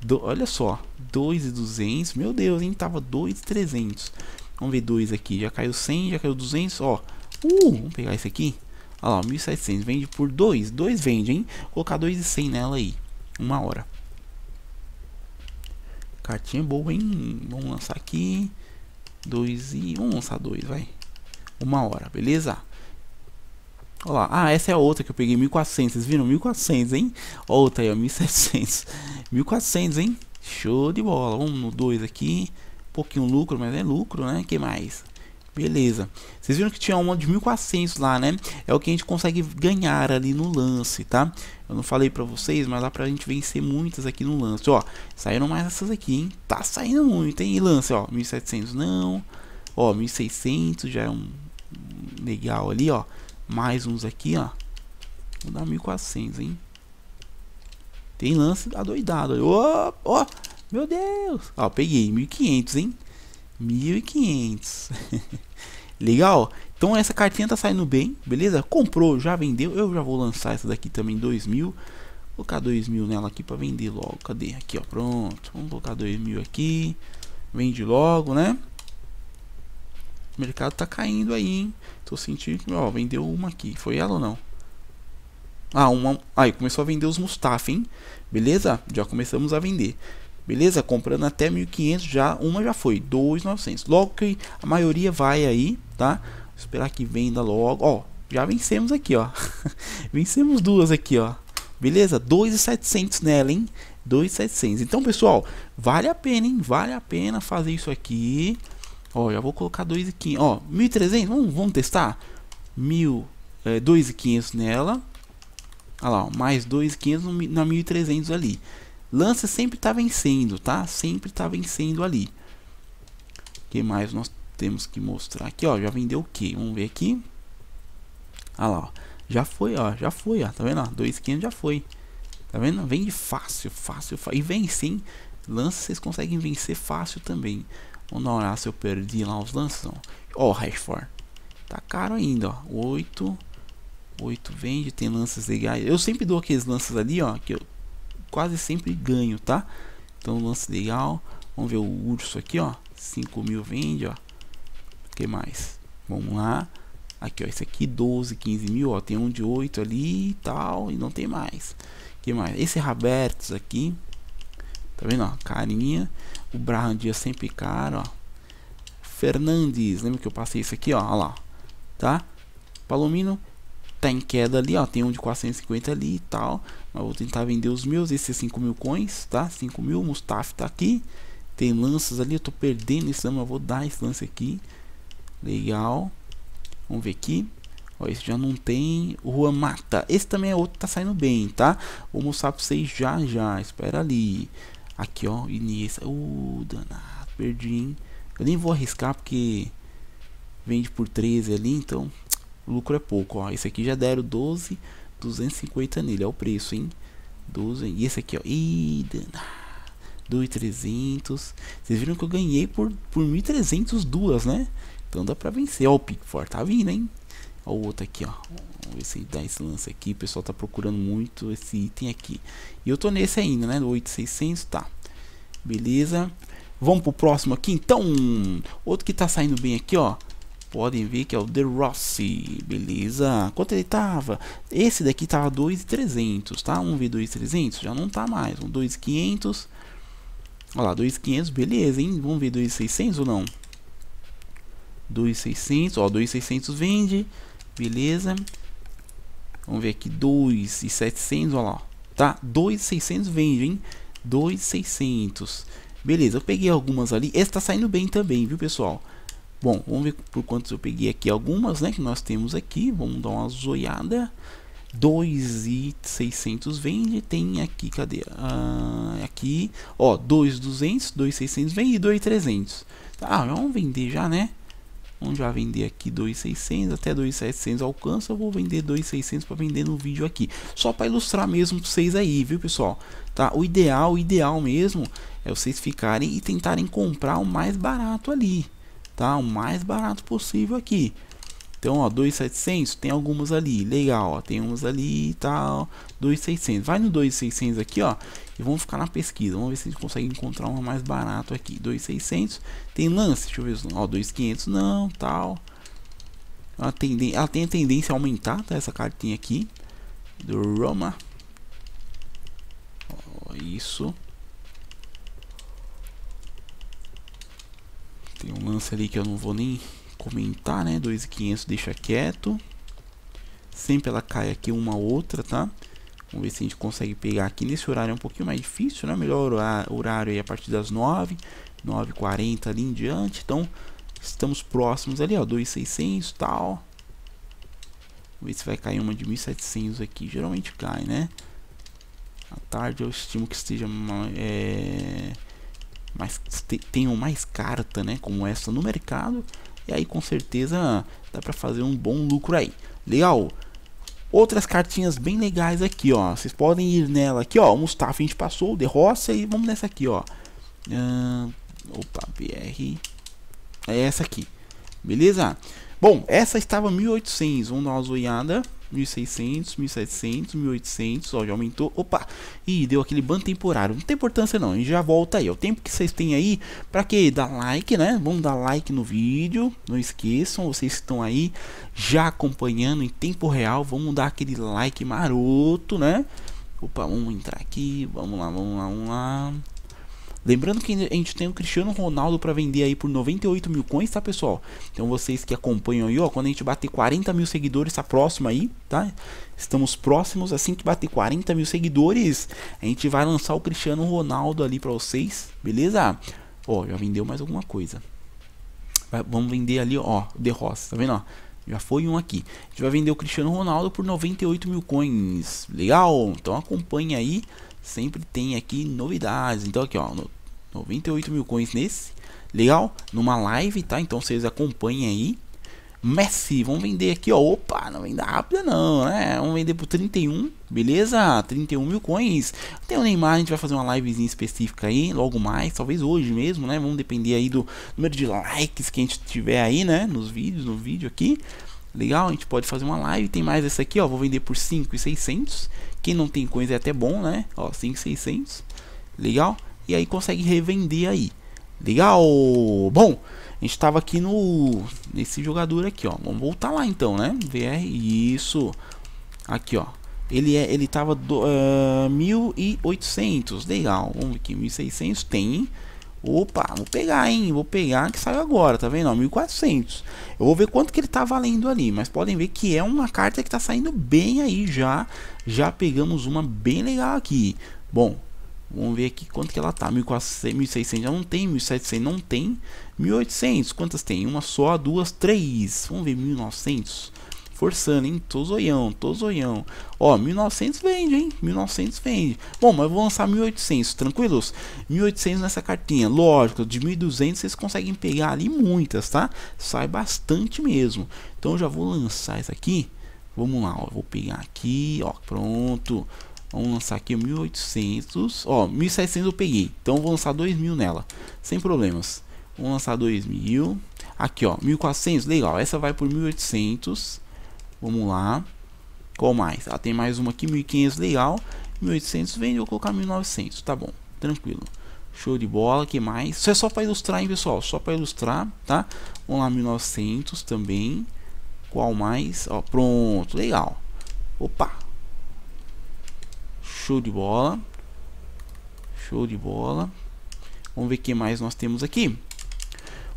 Do, olha só, 2,200. Meu Deus, hein? Tava 2,300. Vamos ver 2 aqui. Já caiu 100, já caiu 200. Ó, uh, vamos pegar esse aqui. Olha lá, 1.700. Vende por 2. 2 vende, hein? colocar 2,100 nela aí. Uma hora. Cartinha boa, hein? Vamos lançar aqui. 2 e. Vamos lançar 2, vai. Uma hora, beleza? Olha lá. Ah, essa é a outra que eu peguei, 1400. Vocês viram? 1400, hein? Outra tá aí, ó, 1700. 1400, hein? Show de bola. Vamos no 2 aqui. Um pouquinho lucro, mas é lucro, né? que mais? Beleza. Vocês viram que tinha uma de 1400 lá, né? É o que a gente consegue ganhar ali no lance, tá? Eu não falei pra vocês, mas dá pra gente vencer muitas aqui no lance. Ó, saíram mais essas aqui, hein? Tá saindo muito, hein? E lance, ó, 1700 não. Ó, 1600 já é um legal ali, ó mais uns aqui, ó. Vou dar 1400, hein? Tem lance adoidado. Ó, ó, meu Deus. Ó, peguei 1500, hein? 1500. Legal? Então essa cartinha tá saindo bem, beleza? Comprou, já vendeu. Eu já vou lançar essa daqui também 2000. Vou colocar 2000 nela aqui para vender logo. Cadê? Aqui, ó, pronto. Vamos colocar 2000 aqui. Vende logo, né? O mercado tá caindo aí, hein? Tô sentindo que, ó, vendeu uma aqui. Foi ela ou não? Ah, uma. Aí começou a vender os Mustafa, hein? Beleza? Já começamos a vender. Beleza? Comprando até 1.500 já. Uma já foi. 2.900. Logo que a maioria vai aí, tá? Vou esperar que venda logo. Ó, já vencemos aqui, ó. vencemos duas aqui, ó. Beleza? 2.700 nela, hein? 2.700. Então, pessoal, vale a pena, hein? Vale a pena fazer isso aqui. Ó, já vou colocar 2.500. Ó, 1.300. Vamos, vamos testar? 1.000, é, 2.500 nela. Olha lá, ó, mais 2.500 na 1.300 ali. Lança sempre tá vencendo, tá? Sempre tá vencendo ali. O que mais nós temos que mostrar aqui, ó? Já vendeu o que? Vamos ver aqui. Olha lá, ó. Já foi, ó. Já foi, ó. Tá vendo? 2.500 já foi. Tá vendo? Vende fácil, fácil, E vence, hein? Lança, vocês conseguem vencer fácil também. O se eu perdi lá os lances. Ó, oh, Rashford. Tá caro ainda, ó. 8. 8 vende, tem lances legais. Eu sempre dou aqueles lances ali, ó. Que eu quase sempre ganho, tá? Então, lance legal. Vamos ver o urso aqui, ó. 5 mil vende, ó. O que mais? Vamos lá. Aqui, ó. Esse aqui, 12, 15 mil, ó. Tem um de 8 ali e tal. E não tem mais. que mais? Esse Robertos aqui. Tá vendo, ó? Carinha. O Braham Dias sempre caro, ó. Fernandes, lembra que eu passei isso aqui, ó, ó lá, tá? Palomino tá em queda ali, ó, tem um de 450 ali e tal, mas vou tentar vender os meus, esses 5 mil coins, tá? 5 mil, Mustafa tá aqui, tem lanças ali, eu tô perdendo esse lance, mas vou dar esse lance aqui, legal, vamos ver aqui, ó, esse já não tem, o Juan Mata, esse também é outro tá saindo bem, tá? Vou mostrar pra vocês já já, espera ali, Aqui, ó, Iniesta. Ô, oh, danado, perdi, hein? Eu nem vou arriscar porque vende por 13 ali, então o lucro é pouco, ó. Esse aqui já deram 12, 250 nele, é o preço, hein? 12, e esse aqui, ó. Ih, danado. 2,300. Vocês viram que eu ganhei por, por 1.300 duas, né? Então dá pra vencer. Ó, o Pickford tá vindo, hein? o outro aqui, ó. Vamos ver se dá esse lance aqui. O pessoal tá procurando muito esse item aqui. E eu tô nesse ainda, né? No 8600, tá. Beleza. Vamos pro próximo aqui, então. Outro que tá saindo bem aqui, ó. Podem ver que é o The Rossi, beleza? Quanto ele tava? Esse daqui tava 2,300, tá? Um V2,300 já não tá mais. Um 2,500. Olha lá, 2,500, beleza, hein? Vamos ver 2,600 ou não? 2,600, ó, 2,600 vende. Beleza. Vamos ver aqui, 2,700, olha lá, tá? 2,600 vende, hein? 2,600. Beleza, eu peguei algumas ali. Esse tá saindo bem também, viu, pessoal? Bom, vamos ver por quantos eu peguei aqui algumas, né? Que nós temos aqui. Vamos dar uma zoiada. 2,600 vende. Tem aqui, cadê? Ah, aqui, ó, 2,200, 2,600 vende e 2,300. Tá, vamos vender já, né? onde vai vender aqui 2.600 até 2.700 alcança, eu vou vender 2.600 para vender no vídeo aqui, só para ilustrar mesmo para vocês aí, viu pessoal, tá? O ideal, o ideal mesmo é vocês ficarem e tentarem comprar o mais barato ali, tá? O mais barato possível aqui. Então, ó, 2.700, tem algumas ali, legal, ó, tem uns ali e tal, 2.600. Vai no 2.600 aqui, ó, e vamos ficar na pesquisa. Vamos ver se a gente consegue encontrar uma mais barato aqui. 2.600. Tem lance, deixa eu ver, ó, 2.500 não, tal. Ela tem, ela tem a tendência a aumentar, tá? Essa cartinha aqui do Roma. Ó, isso. Tem um lance ali que eu não vou nem comentar, né? 2.500 deixa quieto. Sempre ela cai aqui uma outra, tá? Vamos ver se a gente consegue pegar aqui nesse horário é um pouquinho mais difícil, né? Melhor horário aí a partir das 9, 9h40 ali em diante. Então, estamos próximos ali, ó, 2.600 e tal. Vamos ver se vai cair uma de 1.700 aqui. Geralmente cai, né? À tarde eu estimo que esteja é, mais, tenham mais carta, né? Como essa no mercado. E aí com certeza dá para fazer um bom lucro aí. Legal. Outras cartinhas bem legais aqui, ó. Vocês podem ir nela aqui, ó. O Mustafa a gente passou, o De Roça e vamos nessa aqui, ó. Uh, opa, BR. É essa aqui. Beleza? Bom, essa estava 1800. Vamos dar uma zoiada. 1600, 1700, 1800, ó, já aumentou, opa, e deu aquele ban temporário, não tem importância não, e já volta aí, o tempo que vocês têm aí, pra que dá like, né, vamos dar like no vídeo, não esqueçam, vocês estão aí já acompanhando em tempo real, vamos dar aquele like maroto, né, opa, vamos entrar aqui, vamos lá, vamos lá, vamos lá, Lembrando que a gente tem o Cristiano Ronaldo para vender aí por 98 mil coins, tá pessoal? Então vocês que acompanham aí, ó, quando a gente bater 40 mil seguidores, tá próximo aí, tá? Estamos próximos, assim que bater 40 mil seguidores, a gente vai lançar o Cristiano Ronaldo ali para vocês, beleza? Ó, já vendeu mais alguma coisa. Vai, vamos vender ali, ó, The Ross, tá vendo, ó? Já foi um aqui. A gente vai vender o Cristiano Ronaldo por 98 mil coins. Legal? Então acompanha aí. Sempre tem aqui novidades. Então aqui ó, no 98 mil coins nesse. Legal? Numa live, tá? Então vocês acompanhem aí. Messi, vamos vender aqui, ó. Opa, não venda rápido, não, né? Vamos vender por 31, beleza? 31 mil coins. Tem o Neymar, a gente vai fazer uma livezinha específica aí, logo mais, talvez hoje mesmo, né? Vamos depender aí do número de likes que a gente tiver aí, né? Nos vídeos, no vídeo aqui. Legal, a gente pode fazer uma live. Tem mais essa aqui, ó. Vou vender por 5,600. Quem não tem coins é até bom, né? Ó, 5,600. Legal e aí consegue revender aí. Legal! Bom, a gente estava aqui no nesse jogador aqui, ó. Vamos voltar lá então, né? VR isso. Aqui, ó. Ele é, ele tava do, uh, ah, 1800. Legal. Vamos ver aqui, 1600 tem. Opa, vou pegar, hein? Vou pegar que saiu agora, tá vendo? Ó, 1400. Eu vou ver quanto que ele tá valendo ali, mas podem ver que é uma carta que tá saindo bem aí já. Já pegamos uma bem legal aqui. Bom, Vamos ver aqui quanto que ela tá. 1600 já não tem, 1700 não tem. 1800, quantas tem? Uma só, duas, três. Vamos ver 1900. Forçando, hein? Tô zoião, tô zoião. Ó, 1900 vende, hein? 1900 vende. Bom, mas eu vou lançar 1800, tranquilos? 1800 nessa cartinha. Lógico, de 1200 vocês conseguem pegar ali muitas, tá? Sai bastante mesmo. Então eu já vou lançar isso aqui. Vamos lá, ó. Vou pegar aqui, ó. Pronto. Vamos lançar aqui 1800. Ó, 1700 então, eu peguei. Então vou lançar 2000 nela. Sem problemas. Vamos lançar 2000. Aqui, ó, 1400. Legal. Essa vai por 1800. Vamos lá. Qual mais? Ela ah, tem mais uma aqui, 1500. Legal. 1800 vende. Vou colocar 1900. Tá bom. Tranquilo. Show de bola. que mais? Isso é só para ilustrar, hein, pessoal? Só para ilustrar, tá? Vamos lá, 1900 também. Qual mais? Ó, pronto. Legal. Opa, Show de bola. Show de bola. Vamos ver o que mais nós temos aqui.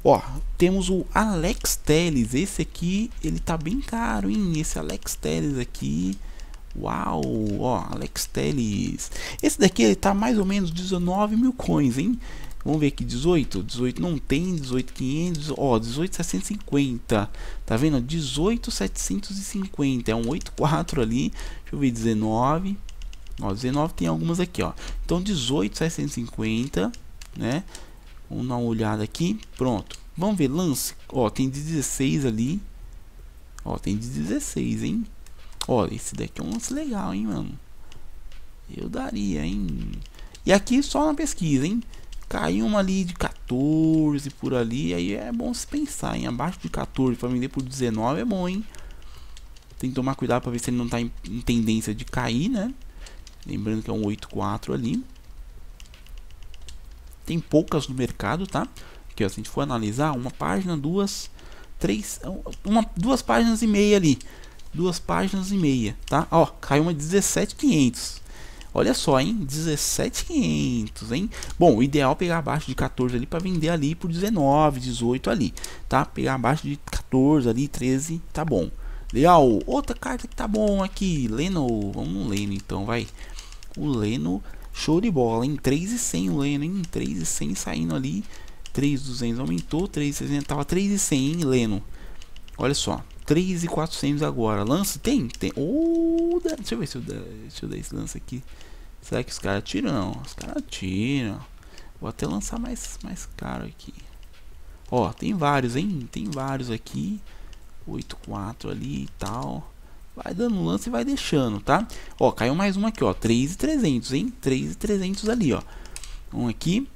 Ó, temos o Alex Teles. Esse aqui, ele tá bem caro, hein? Esse Alex Teles aqui. Uau, ó, Alex Teles. Esse daqui, ele tá mais ou menos 19 mil coins, hein? Vamos ver aqui, 18, 18 não tem, 18,500, ó, 18,750, tá vendo? 18,750, é um 8,4 ali, deixa eu ver, 19, Ó, 19 tem algumas aqui, ó. Então 18, 750, né? Vamos dar uma olhada aqui. Pronto. Vamos ver lance. Ó, tem 16 ali. Ó, tem 16, hein? Ó, esse daqui é um lance legal, hein, mano? Eu daria, hein? E aqui só na pesquisa, hein? Caiu uma ali de 14 por ali, aí é bom se pensar, hein? Abaixo de 14 para vender por 19 é bom, hein? Tem que tomar cuidado para ver se ele não tá em, em tendência de cair, né? Lembrando que é um 8.4 ali. Tem poucas no mercado, tá? Aqui, se a gente for analisar, uma página, duas, três, uma, duas páginas e meia ali. Duas páginas e meia, tá? Ó, caiu uma 17.500. Olha só, hein? 17,500, hein? Bom, o ideal é pegar abaixo de 14 ali para vender ali por 19, 18 ali, tá? Pegar abaixo de 14 ali, 13, tá bom. Leal, outra carta que tá bom aqui. Leno, vamos no Leno então, vai. O Leno, show de bola, em 3 e 100 o Leno, em 3 e 100 saindo ali. 3,200 aumentou, 3,60 tava 3,100, hein, Leno. Olha só, 3,400 agora. Lance tem? Tem. Oh, deixa eu ver se eu, deixa eu dar esse lance aqui. Será que os caras tiram? Não, os caras tiram. Vou até lançar mais, mais caro aqui. Ó, tem vários, hein? Tem vários aqui. 8,4 ali e tal. Vai dando um lance e vai deixando, tá? Ó, caiu mais uma aqui, ó. 3,300, hein? 3,300 ali, ó. Um aqui.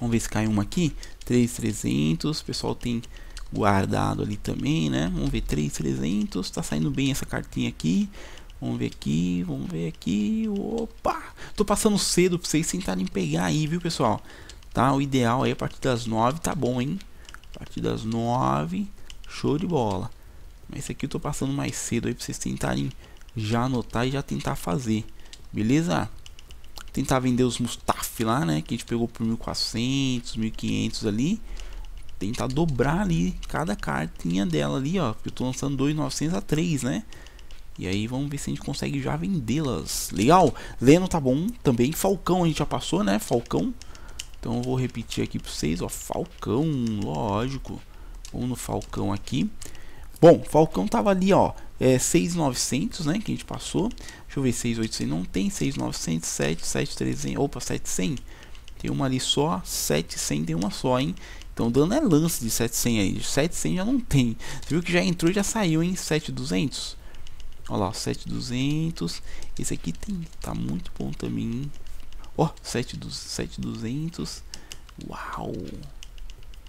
Vamos ver se cai uma aqui. 3,300. O pessoal tem guardado ali também, né? Vamos ver. 3,300. Tá saindo bem essa cartinha aqui. Vamos ver aqui, vamos ver aqui. Opa! Tô passando cedo pra vocês tentarem pegar aí, viu, pessoal? Tá? O ideal aí a partir das 9 tá bom, hein? A partir das 9 Show de bola. mas Esse aqui eu tô passando mais cedo aí pra vocês tentarem já anotar e já tentar fazer. Beleza? Tentar vender os Mustaf lá, né? Que a gente pegou por 1400, 1500 ali. Tentar dobrar ali cada cartinha dela ali, ó. Porque eu tô lançando 2,900 a 3, né? E aí vamos ver se a gente consegue já vendê-las. Legal? Leno tá bom também. Falcão a gente já passou, né? Falcão. Então eu vou repetir aqui pra vocês, ó. Falcão, lógico. Vamos no Falcão aqui. Bom, Falcão tava ali, ó, é 6,900, né, que a gente passou. Deixa eu ver, 6,800 não tem, 6,900, 7, 7,300, opa, 700. Tem uma ali só, 700 tem uma só, hein. Então, dando é lance de 700 aí, 700 já não tem. Você viu que já entrou e já saiu, hein, 7,200. Olha lá, 7,200. Esse aqui tem, tá muito bom também, hein. Ó, oh, 7,200. Uau!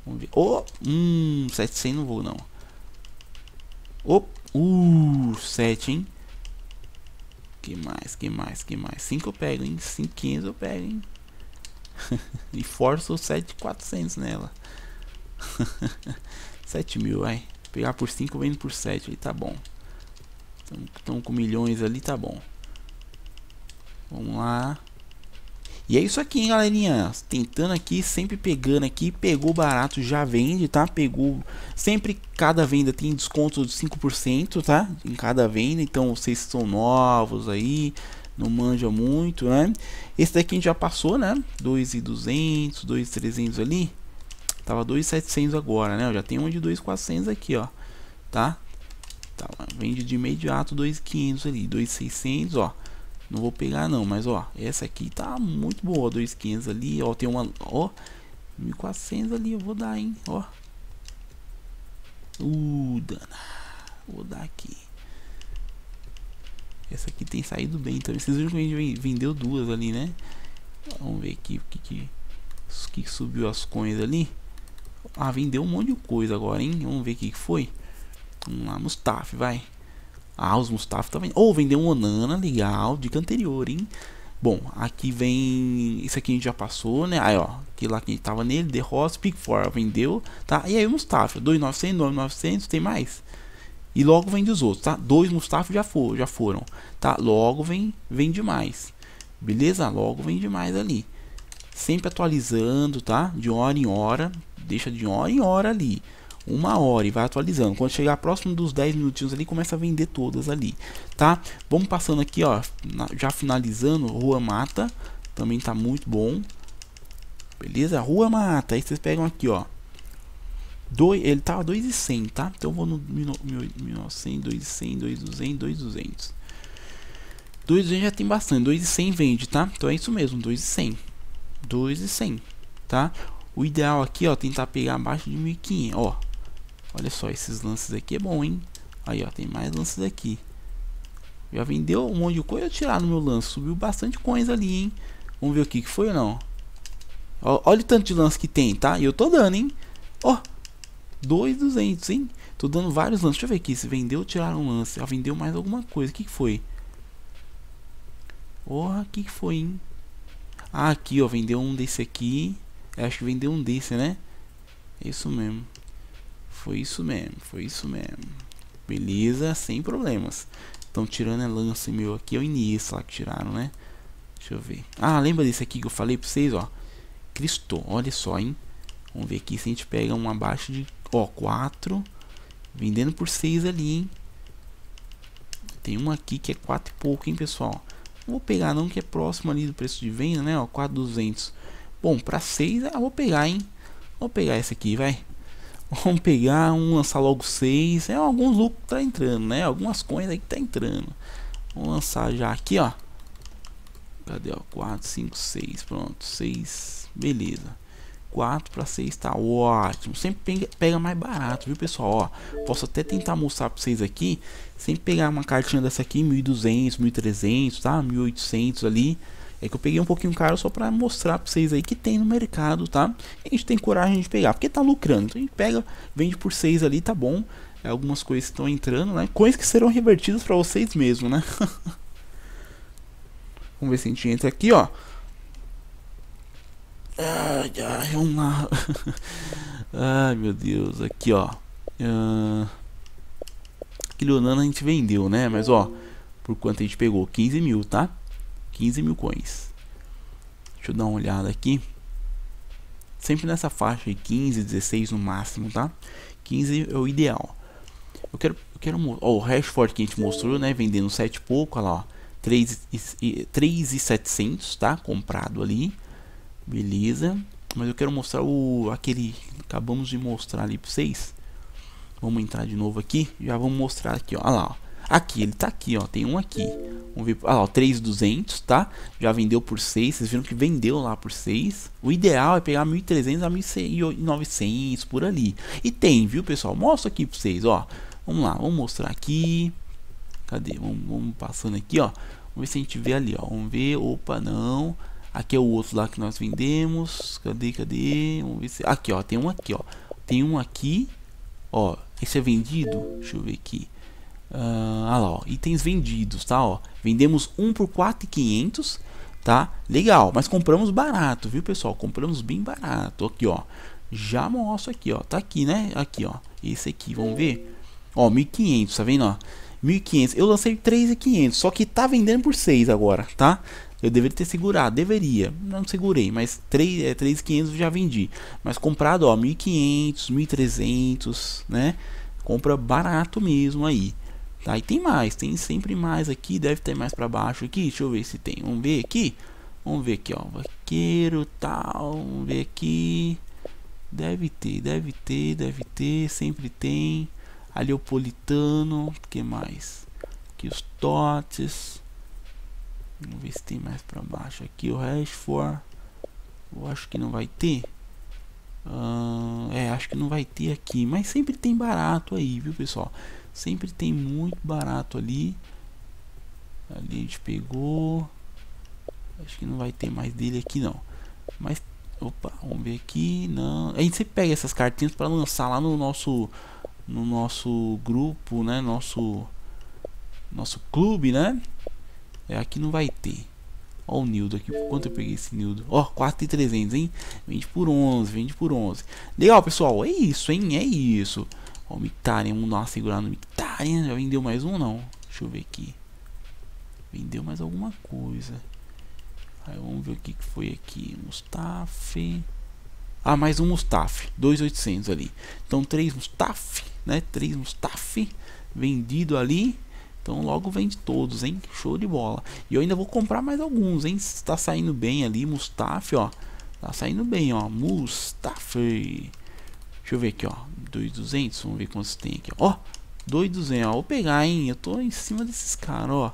Vamos ver. Oh, hum, 700 não vou não. Oh, uh, 7, hein? Que mais, que mais, que mais? 5 eu pego, hein? 500 eu pego, hein? e força o 7,400 nela. 7 mil, vai. Pegar por 5 vendo por 7 ali, tá bom. Estão com milhões ali, tá bom. Vamos lá. E é isso aqui, hein, galerinha. Tentando aqui, sempre pegando aqui. Pegou barato, já vende, tá? Pegou. Sempre cada venda tem desconto de 5%, tá? Em cada venda. Então vocês são novos aí. Não manja muito, né? Esse daqui a gente já passou, né? 2,200, 2,300 ali. Tava 2,700 agora, né? Eu já tenho um de 2,400 aqui, ó. Tá? tá vende de imediato 2,500 ali. 2,600, ó. Não vou pegar não, mas ó, essa aqui tá muito boa, 2500 ali, ó, tem uma, ó, 1400 ali, eu vou dar, hein, ó. Uh, dana. Vou dar aqui. Essa aqui tem saído bem também. Então, vocês viram que a gente vendeu duas ali, né? Vamos ver aqui o que que, que subiu as coins ali. Ah, vendeu um monte de coisa agora, hein? Vamos ver o que, que foi. Vamos lá, Mustaf, vai. Ah, os Mustafa também. Ou oh, vendeu um Onana, legal, dica anterior, hein? Bom, aqui vem. Isso aqui a gente já passou, né? Aí, ó. Que lá que a gente tava nele, The Ross, Pickford, vendeu, tá? E aí o Mustafa, 2,900, 9,900, tem mais? E logo vem dos outros, tá? Dois Mustafa já, for, já foram, tá? Logo vem, vem demais, beleza? Logo vem demais ali. Sempre atualizando, tá? De hora em hora, deixa de hora em hora ali uma hora e vai atualizando. Quando chegar próximo dos 10 minutinhos ali, começa a vender todas ali, tá? Vamos passando aqui, ó, já finalizando, Rua Mata, também tá muito bom. Beleza? Rua Mata, aí vocês pegam aqui, ó. Doi, ele tava tá 2,100, tá? Então eu vou no 1900, 2,100, 2,200, 2,200. 2,200 já tem bastante, 2,100 vende, tá? Então é isso mesmo, 2,100. 2,100, tá? O ideal aqui, ó, tentar pegar abaixo de 1.500, ó. Olha só, esses lances aqui é bom, hein? Aí, ó, tem mais lances aqui. Já vendeu um monte de coisa tirar no meu lance. Subiu bastante coins ali, hein? Vamos ver o que, que foi ou não. Ó, olha o tanto de lance que tem, tá? E eu tô dando, hein? Ó, 2,200, hein? Tô dando vários lances. Deixa eu ver aqui se vendeu ou tiraram um lance. Já vendeu mais alguma coisa. O que, que foi? Porra, o que, que foi, hein? Ah, aqui, ó. Vendeu um desse aqui. Eu é, acho que vendeu um desse, né? É isso mesmo. Foi isso mesmo, foi isso mesmo. Beleza, sem problemas. Então, tirando a lance meu aqui, é o início lá que tiraram, né? Deixa eu ver. Ah, lembra desse aqui que eu falei pra vocês, ó. Cristo, olha só, hein? Vamos ver aqui se a gente pega um abaixo de... Ó, 4. Vendendo por 6 ali, hein? Tem uma aqui que é 4 e pouco, hein, pessoal? Não vou pegar não, que é próximo ali do preço de venda, né? Ó, 4,200. Bom, pra 6 eu ah, vou pegar, hein? Vou pegar esse aqui, vai. Vamos pegar um, lançar logo seis. É algum lucro que tá entrando, né? Algumas coisas aí que tá entrando. Vamos lançar já aqui, ó. Cadê, ó? 4, 5, 6. Pronto, 6. Beleza. 4 para 6 tá ótimo. Sempre pega, mais barato, viu, pessoal? Ó, posso até tentar mostrar para vocês aqui. Sempre pegar uma cartinha dessa aqui, 1200, 1300, tá? 1800 ali. É que eu peguei um pouquinho caro só para mostrar para vocês aí que tem no mercado, tá? E a gente tem coragem de pegar, porque tá lucrando. Então a gente pega, vende por 6 ali, tá bom. É, algumas coisas estão entrando, né? Coisas que serão revertidas para vocês mesmo, né? Vamos ver se a gente entra aqui, ó. Ai, ai, vamos lá. ai, meu Deus. Aqui, ó. Ah, Aquele Onana a gente vendeu, né? Mas, ó, por quanto a gente pegou? 15 mil, tá? 15 mil coins. Deixa eu dar uma olhada aqui. Sempre nessa faixa de 15, 16 no máximo, tá? 15 é o ideal. Eu quero, eu quero ó, o Rashford que a gente mostrou, né? Vendendo 7 e pouco, olha lá, ó. 3,700, tá? Comprado ali. Beleza. Mas eu quero mostrar o aquele acabamos de mostrar ali para vocês. Vamos entrar de novo aqui. Já vamos mostrar aqui, ó. Olha lá, ó. Aqui, ele tá aqui, ó. Tem um aqui. Vamos ver, ah, ó, 3,200, tá? Já vendeu por 6, vocês viram que vendeu lá por 6. O ideal é pegar 1.300 a 1.900 por ali. E tem, viu, pessoal? mostro aqui para vocês, ó. Vamos lá, vamos mostrar aqui. Cadê? Vamos, vamos, passando aqui, ó. Vamos ver se a gente vê ali, ó. Vamos ver, opa, não. Aqui é o outro lá que nós vendemos. Cadê, cadê? Vamos ver se... Aqui, ó, tem um aqui, ó. Tem um aqui, ó. Esse é vendido, deixa eu ver aqui. Uh, lá, ó, itens vendidos, tá? Ó, vendemos um por 4,500, tá? Legal, mas compramos barato, viu, pessoal? Compramos bem barato. Aqui, ó. Já mostro aqui, ó. Tá aqui, né? Aqui, ó. Esse aqui, vamos ver? Ó, 1.500, tá vendo, ó? 1.500. Eu lancei 3.500, só que tá vendendo por 6 agora, tá? Eu deveria ter segurado, deveria. Não segurei, mas 3.500 é, já vendi. Mas comprado, ó, 1.500, 1.300, né? Compra barato mesmo aí. Tá, e tem mais, tem sempre mais aqui, deve ter mais para baixo aqui, deixa eu ver se tem, vamos ver aqui, vamos ver aqui, ó, vaqueiro, tal, vamos ver aqui, deve ter, deve ter, deve ter, sempre tem, aleopolitano o que mais, aqui os Totes, vamos ver se tem mais para baixo aqui, o Rashford, eu acho que não vai ter, ah, é, acho que não vai ter aqui, mas sempre tem barato aí, viu pessoal, Sempre tem muito barato ali. Ali a gente pegou. Acho que não vai ter mais dele aqui não. Mas, opa, vamos ver aqui. Não. A gente sempre pega essas cartinhas para lançar lá no nosso no nosso grupo, né? Nosso nosso clube, né? É, aqui não vai ter. Ó o Nildo aqui. Quanto eu peguei esse Nildo? Ó, 4,300, hein? Vende por 11, vende por 11. Legal, pessoal. É isso, hein? É isso. Ó, o Mictarian, vamos dar uma segurada no Mictarian. Já vendeu mais um não? Deixa eu ver aqui. Vendeu mais alguma coisa. Aí vamos ver o que, que foi aqui. Mustaf. Ah, mais um Mustaf. 2.800 ali. Então, três Mustaf, né? Três Mustaf vendido ali. Então logo vende todos, hein? Show de bola. E eu ainda vou comprar mais alguns, hein? Tá saindo bem ali, Mustaf, ó. Tá saindo bem, ó. Mustaf. Deixa eu ver aqui, ó. 2,200. Vamos ver quantos tem aqui, ó. 2,200, ó. Vou pegar, hein. Eu tô em cima desses caras, ó.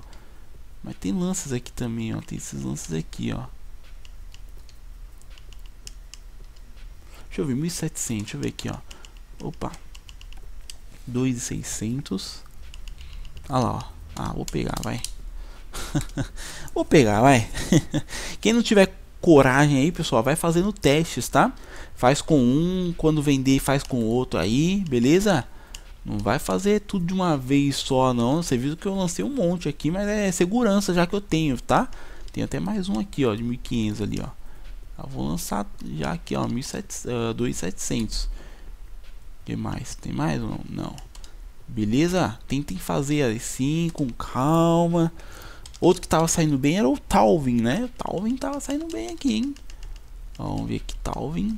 Mas tem lanças aqui também, ó. Tem esses lanças aqui, ó. Deixa eu ver, 1700. Deixa eu ver aqui, ó. Opa. 2,600. Olha lá, ó. Ah, vou pegar, vai. vou pegar, vai. Quem não tiver coragem aí, pessoal. Vai fazendo testes, tá? Faz com um, quando vender, faz com outro aí, beleza? Não vai fazer tudo de uma vez só, não. Você viu que eu lancei um monte aqui, mas é segurança já que eu tenho, tá? Tem até mais um aqui, ó, de 1500 ali, ó. Eu ah, vou lançar já aqui, ó, 1700, 2700. Eh, que mais? Tem mais não? Não. Beleza? Tentem fazer assim, com calma. Outro que tava saindo bem era o Talvin, né? O Talvin tava saindo bem aqui, hein? vamos ver aqui, Talvin.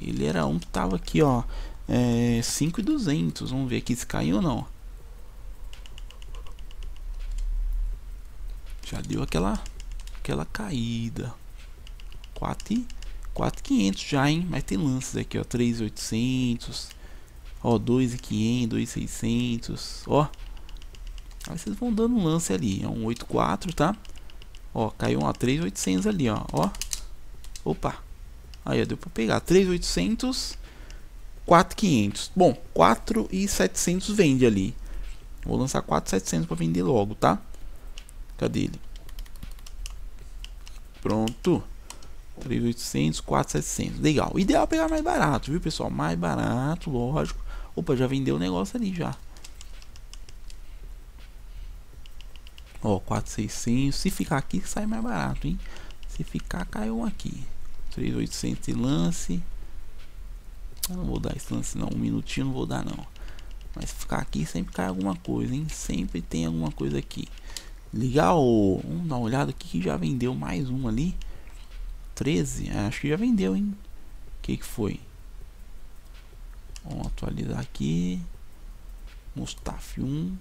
Ele era um que tava aqui, ó. É, 5,200. Vamos ver aqui se caiu ou não. Já deu aquela, aquela caída. 4,500 já, hein? Mas tem lances aqui, ó. 3,800. Ó, 2,500, 2,600. Ó. Aí vocês vão dando um lance ali, é um 8.4, tá? Ó, caiu uma 3.800 ali, ó, ó. Opa! Aí, ó, deu pra pegar. 3.800, 4.500. Bom, 4.700 vende ali. Vou lançar 4.700 pra vender logo, tá? Cadê ele? Pronto. 3.800, 4.700. Legal. O ideal é pegar mais barato, viu, pessoal? Mais barato, lógico. Opa, já vendeu o negócio ali, já. Ó, 4,600. Se ficar aqui, sai mais barato, hein? Se ficar, caiu aqui. 3,800 e lance. Eu não vou dar esse lance, não. Um minutinho não vou dar, não. Mas se ficar aqui, sempre cai alguma coisa, hein? Sempre tem alguma coisa aqui. Legal! Vamos dar uma olhada aqui que já vendeu mais um ali. 13? É, acho que já vendeu, hein? O que, que foi? Vamos atualizar aqui. Mustaf 1.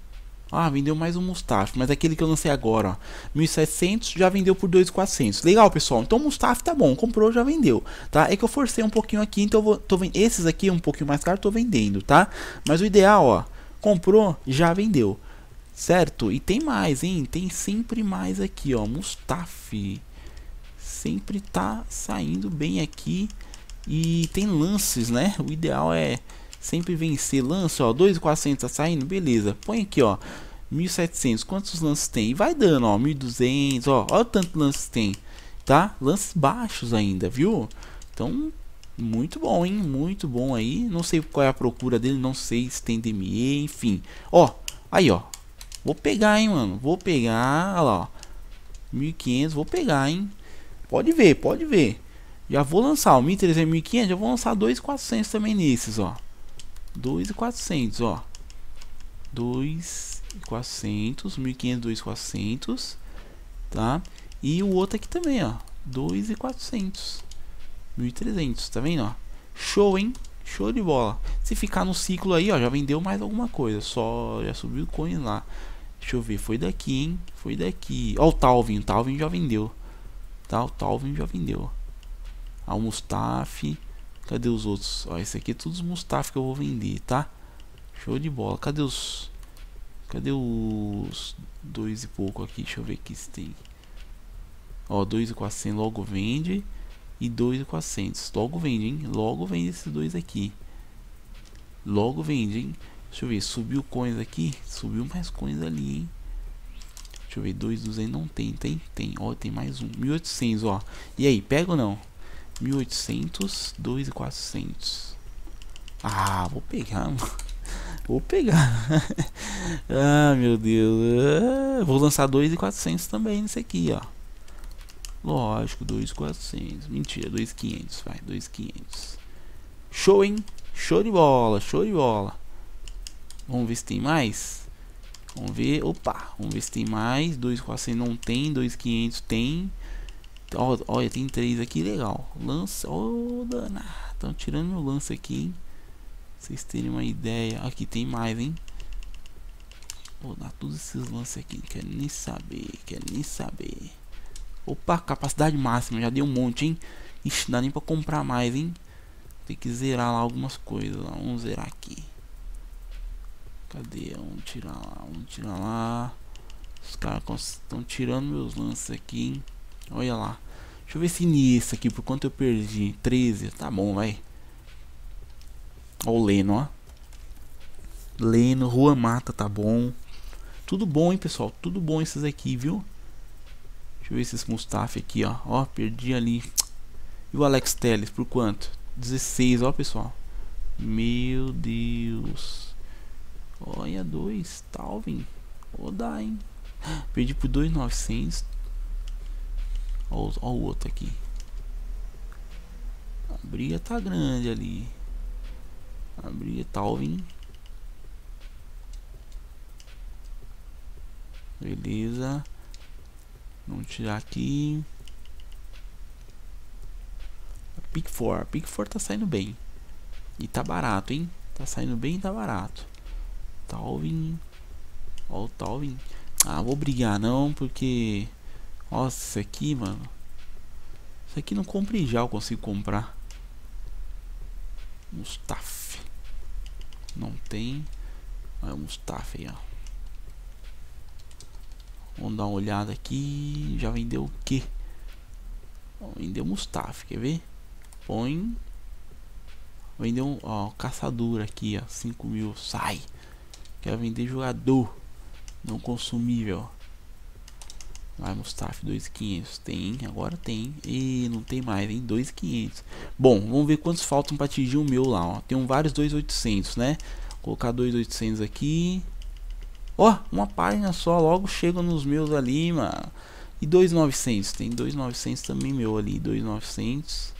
Ah, vendeu mais um Mustafa, mas é aquele que eu lancei agora, ó, 1700 já vendeu por 2,400. Legal, pessoal. Então o tá bom, comprou, já vendeu, tá? É que eu forcei um pouquinho aqui, então eu vou, tô vendo esses aqui um pouquinho mais caro, tô vendendo, tá? Mas o ideal, ó, comprou, já vendeu. Certo? E tem mais, hein? Tem sempre mais aqui, ó, Mustafa. Sempre tá saindo bem aqui e tem lances, né? O ideal é Sempre vencer. Lance, ó, 2,400 tá saindo, beleza. Põe aqui, ó, 1.700. Quantos lances tem? E vai dando, ó, 1.200, ó. Olha o tanto lances tem, tá? Lances baixos ainda, viu? Então, muito bom, hein? Muito bom aí. Não sei qual é a procura dele, não sei se tem DME, enfim. Ó, aí, ó. Vou pegar, hein, mano. Vou pegar, lá, ó. 1500, vou pegar, hein. Pode ver, pode ver. Já vou lançar o 1300, 1500, já vou lançar 2400 também nesses, ó. 2,400, ó. 2,400, 1.500, 2,400, tá? E o outro aqui também, ó. 2,400, 1.300, tá vendo, ó? Show, hein? Show de bola. Se ficar no ciclo aí, ó, já vendeu mais alguma coisa. Só já subiu o coin lá. Deixa eu ver, foi daqui, hein? Foi daqui. Ó, o Talvin, o Talvin já vendeu. Tá, o Talvin já vendeu. Almustaf. Cadê os outros? Ó, esse aqui é todos os Mustafa que eu vou vender, tá? Show de bola. Cadê os... Cadê os... Dois e pouco aqui? Deixa eu ver aqui se tem. Ó, dois e quatrocentos logo vende. E dois e quatrocentos. Logo vende, hein? Logo vende esses dois aqui. Logo vende, hein? Deixa eu ver. Subiu coins aqui. Subiu mais coins ali, hein? Deixa eu ver, dois duzentos não tem, tem, tem, ó, tem mais um, mil oitocentos, ó. E aí, pega ou não? 1800, 2400. Ah, vou pegar, mano. Vou pegar. ah, meu Deus. Ah, vou lançar 2,400 também nesse aqui, ó. Lógico, 2,400. Mentira, 2,500. Vai, 2,500. Show, hein? Show de bola, show de bola. Vamos ver se tem mais. Vamos ver. Opa, vamos ver se tem mais. 2,400 não tem. 2,500 tem. Olha tem três aqui, legal. Lança, ô oh, danado. Estão tirando meu lance aqui, hein? Pra vocês terem uma ideia. Aqui tem mais, hein? Vou dar todos esses lances aqui. Não quero nem saber, quero nem saber. Opa, capacidade máxima. Já deu um monte, hein? Ixi, não dá nem pra comprar mais, hein? Tem que zerar lá algumas coisas. Lá. Vamos zerar aqui. Cadê? Vamos tirar lá, vamos tirar lá. Os caras estão tirando meus lances aqui, hein? Olha lá. Deixa eu ver se nisso aqui, por quanto eu perdi. 13, tá bom, vai. Olha o Leno, ó. Leno, Rua Mata tá bom. Tudo bom, hein, pessoal? Tudo bom esses aqui, viu? Deixa eu ver esses Mustafa aqui, ó. Ó, perdi ali. E o Alex Teles, por quanto? 16, ó, pessoal. Meu Deus. Olha, dois. Talvin. Vou dar, hein. Perdi por 2,900. Olha o outro aqui. A briga tá grande ali. A briga tá ouvindo. Beleza. Vamos tirar aqui. Pick 4. Pick 4 tá saindo bem. E tá barato, hein? Tá saindo bem e tá barato. Talvin. Tá, ó o Talvin. Tá, ah, vou brigar não, porque... Nossa, isso aqui, mano. Isso aqui não comprei já, eu consigo comprar. Mustaf. Não tem. Olha o Mustaf aí, ó. Vamos dar uma olhada aqui. Já vendeu o quê? Vendeu Mustaf, quer ver? Põe. Vendeu, ó, caçador aqui, ó. 5 mil, sai. Quer vender jogador. Não consumível, ó. Vai, Mustaf, 2,500. Tem, agora tem. E não tem mais, hein? 2,500. Bom, vamos ver quantos faltam para atingir o meu lá, ó. Tem um vários 2,800, né? Vou colocar 2,800 aqui. Ó, uma página só. Logo chegam nos meus ali, mano. E 2,900. Tem 2,900 também meu ali. 2,900.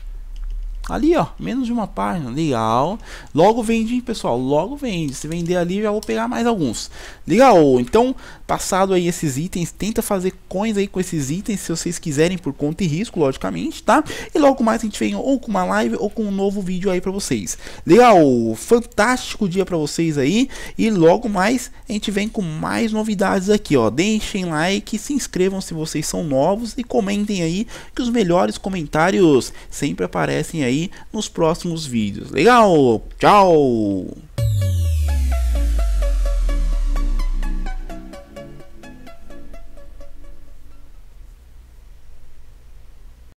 Tá ali, ó, menos de uma página, legal. Logo vende, hein, pessoal? Logo vende. Se vender ali, já vou pegar mais alguns. Legal. Então, passado aí esses itens, tenta fazer coins aí com esses itens, se vocês quiserem, por conta e risco, logicamente, tá? E logo mais a gente vem ou com uma live ou com um novo vídeo aí pra vocês. Legal. Fantástico dia pra vocês aí. E logo mais a gente vem com mais novidades aqui, ó. Deixem like, se inscrevam se vocês são novos e comentem aí que os melhores comentários sempre aparecem aí nos próximos vídeos. Legal? Tchau!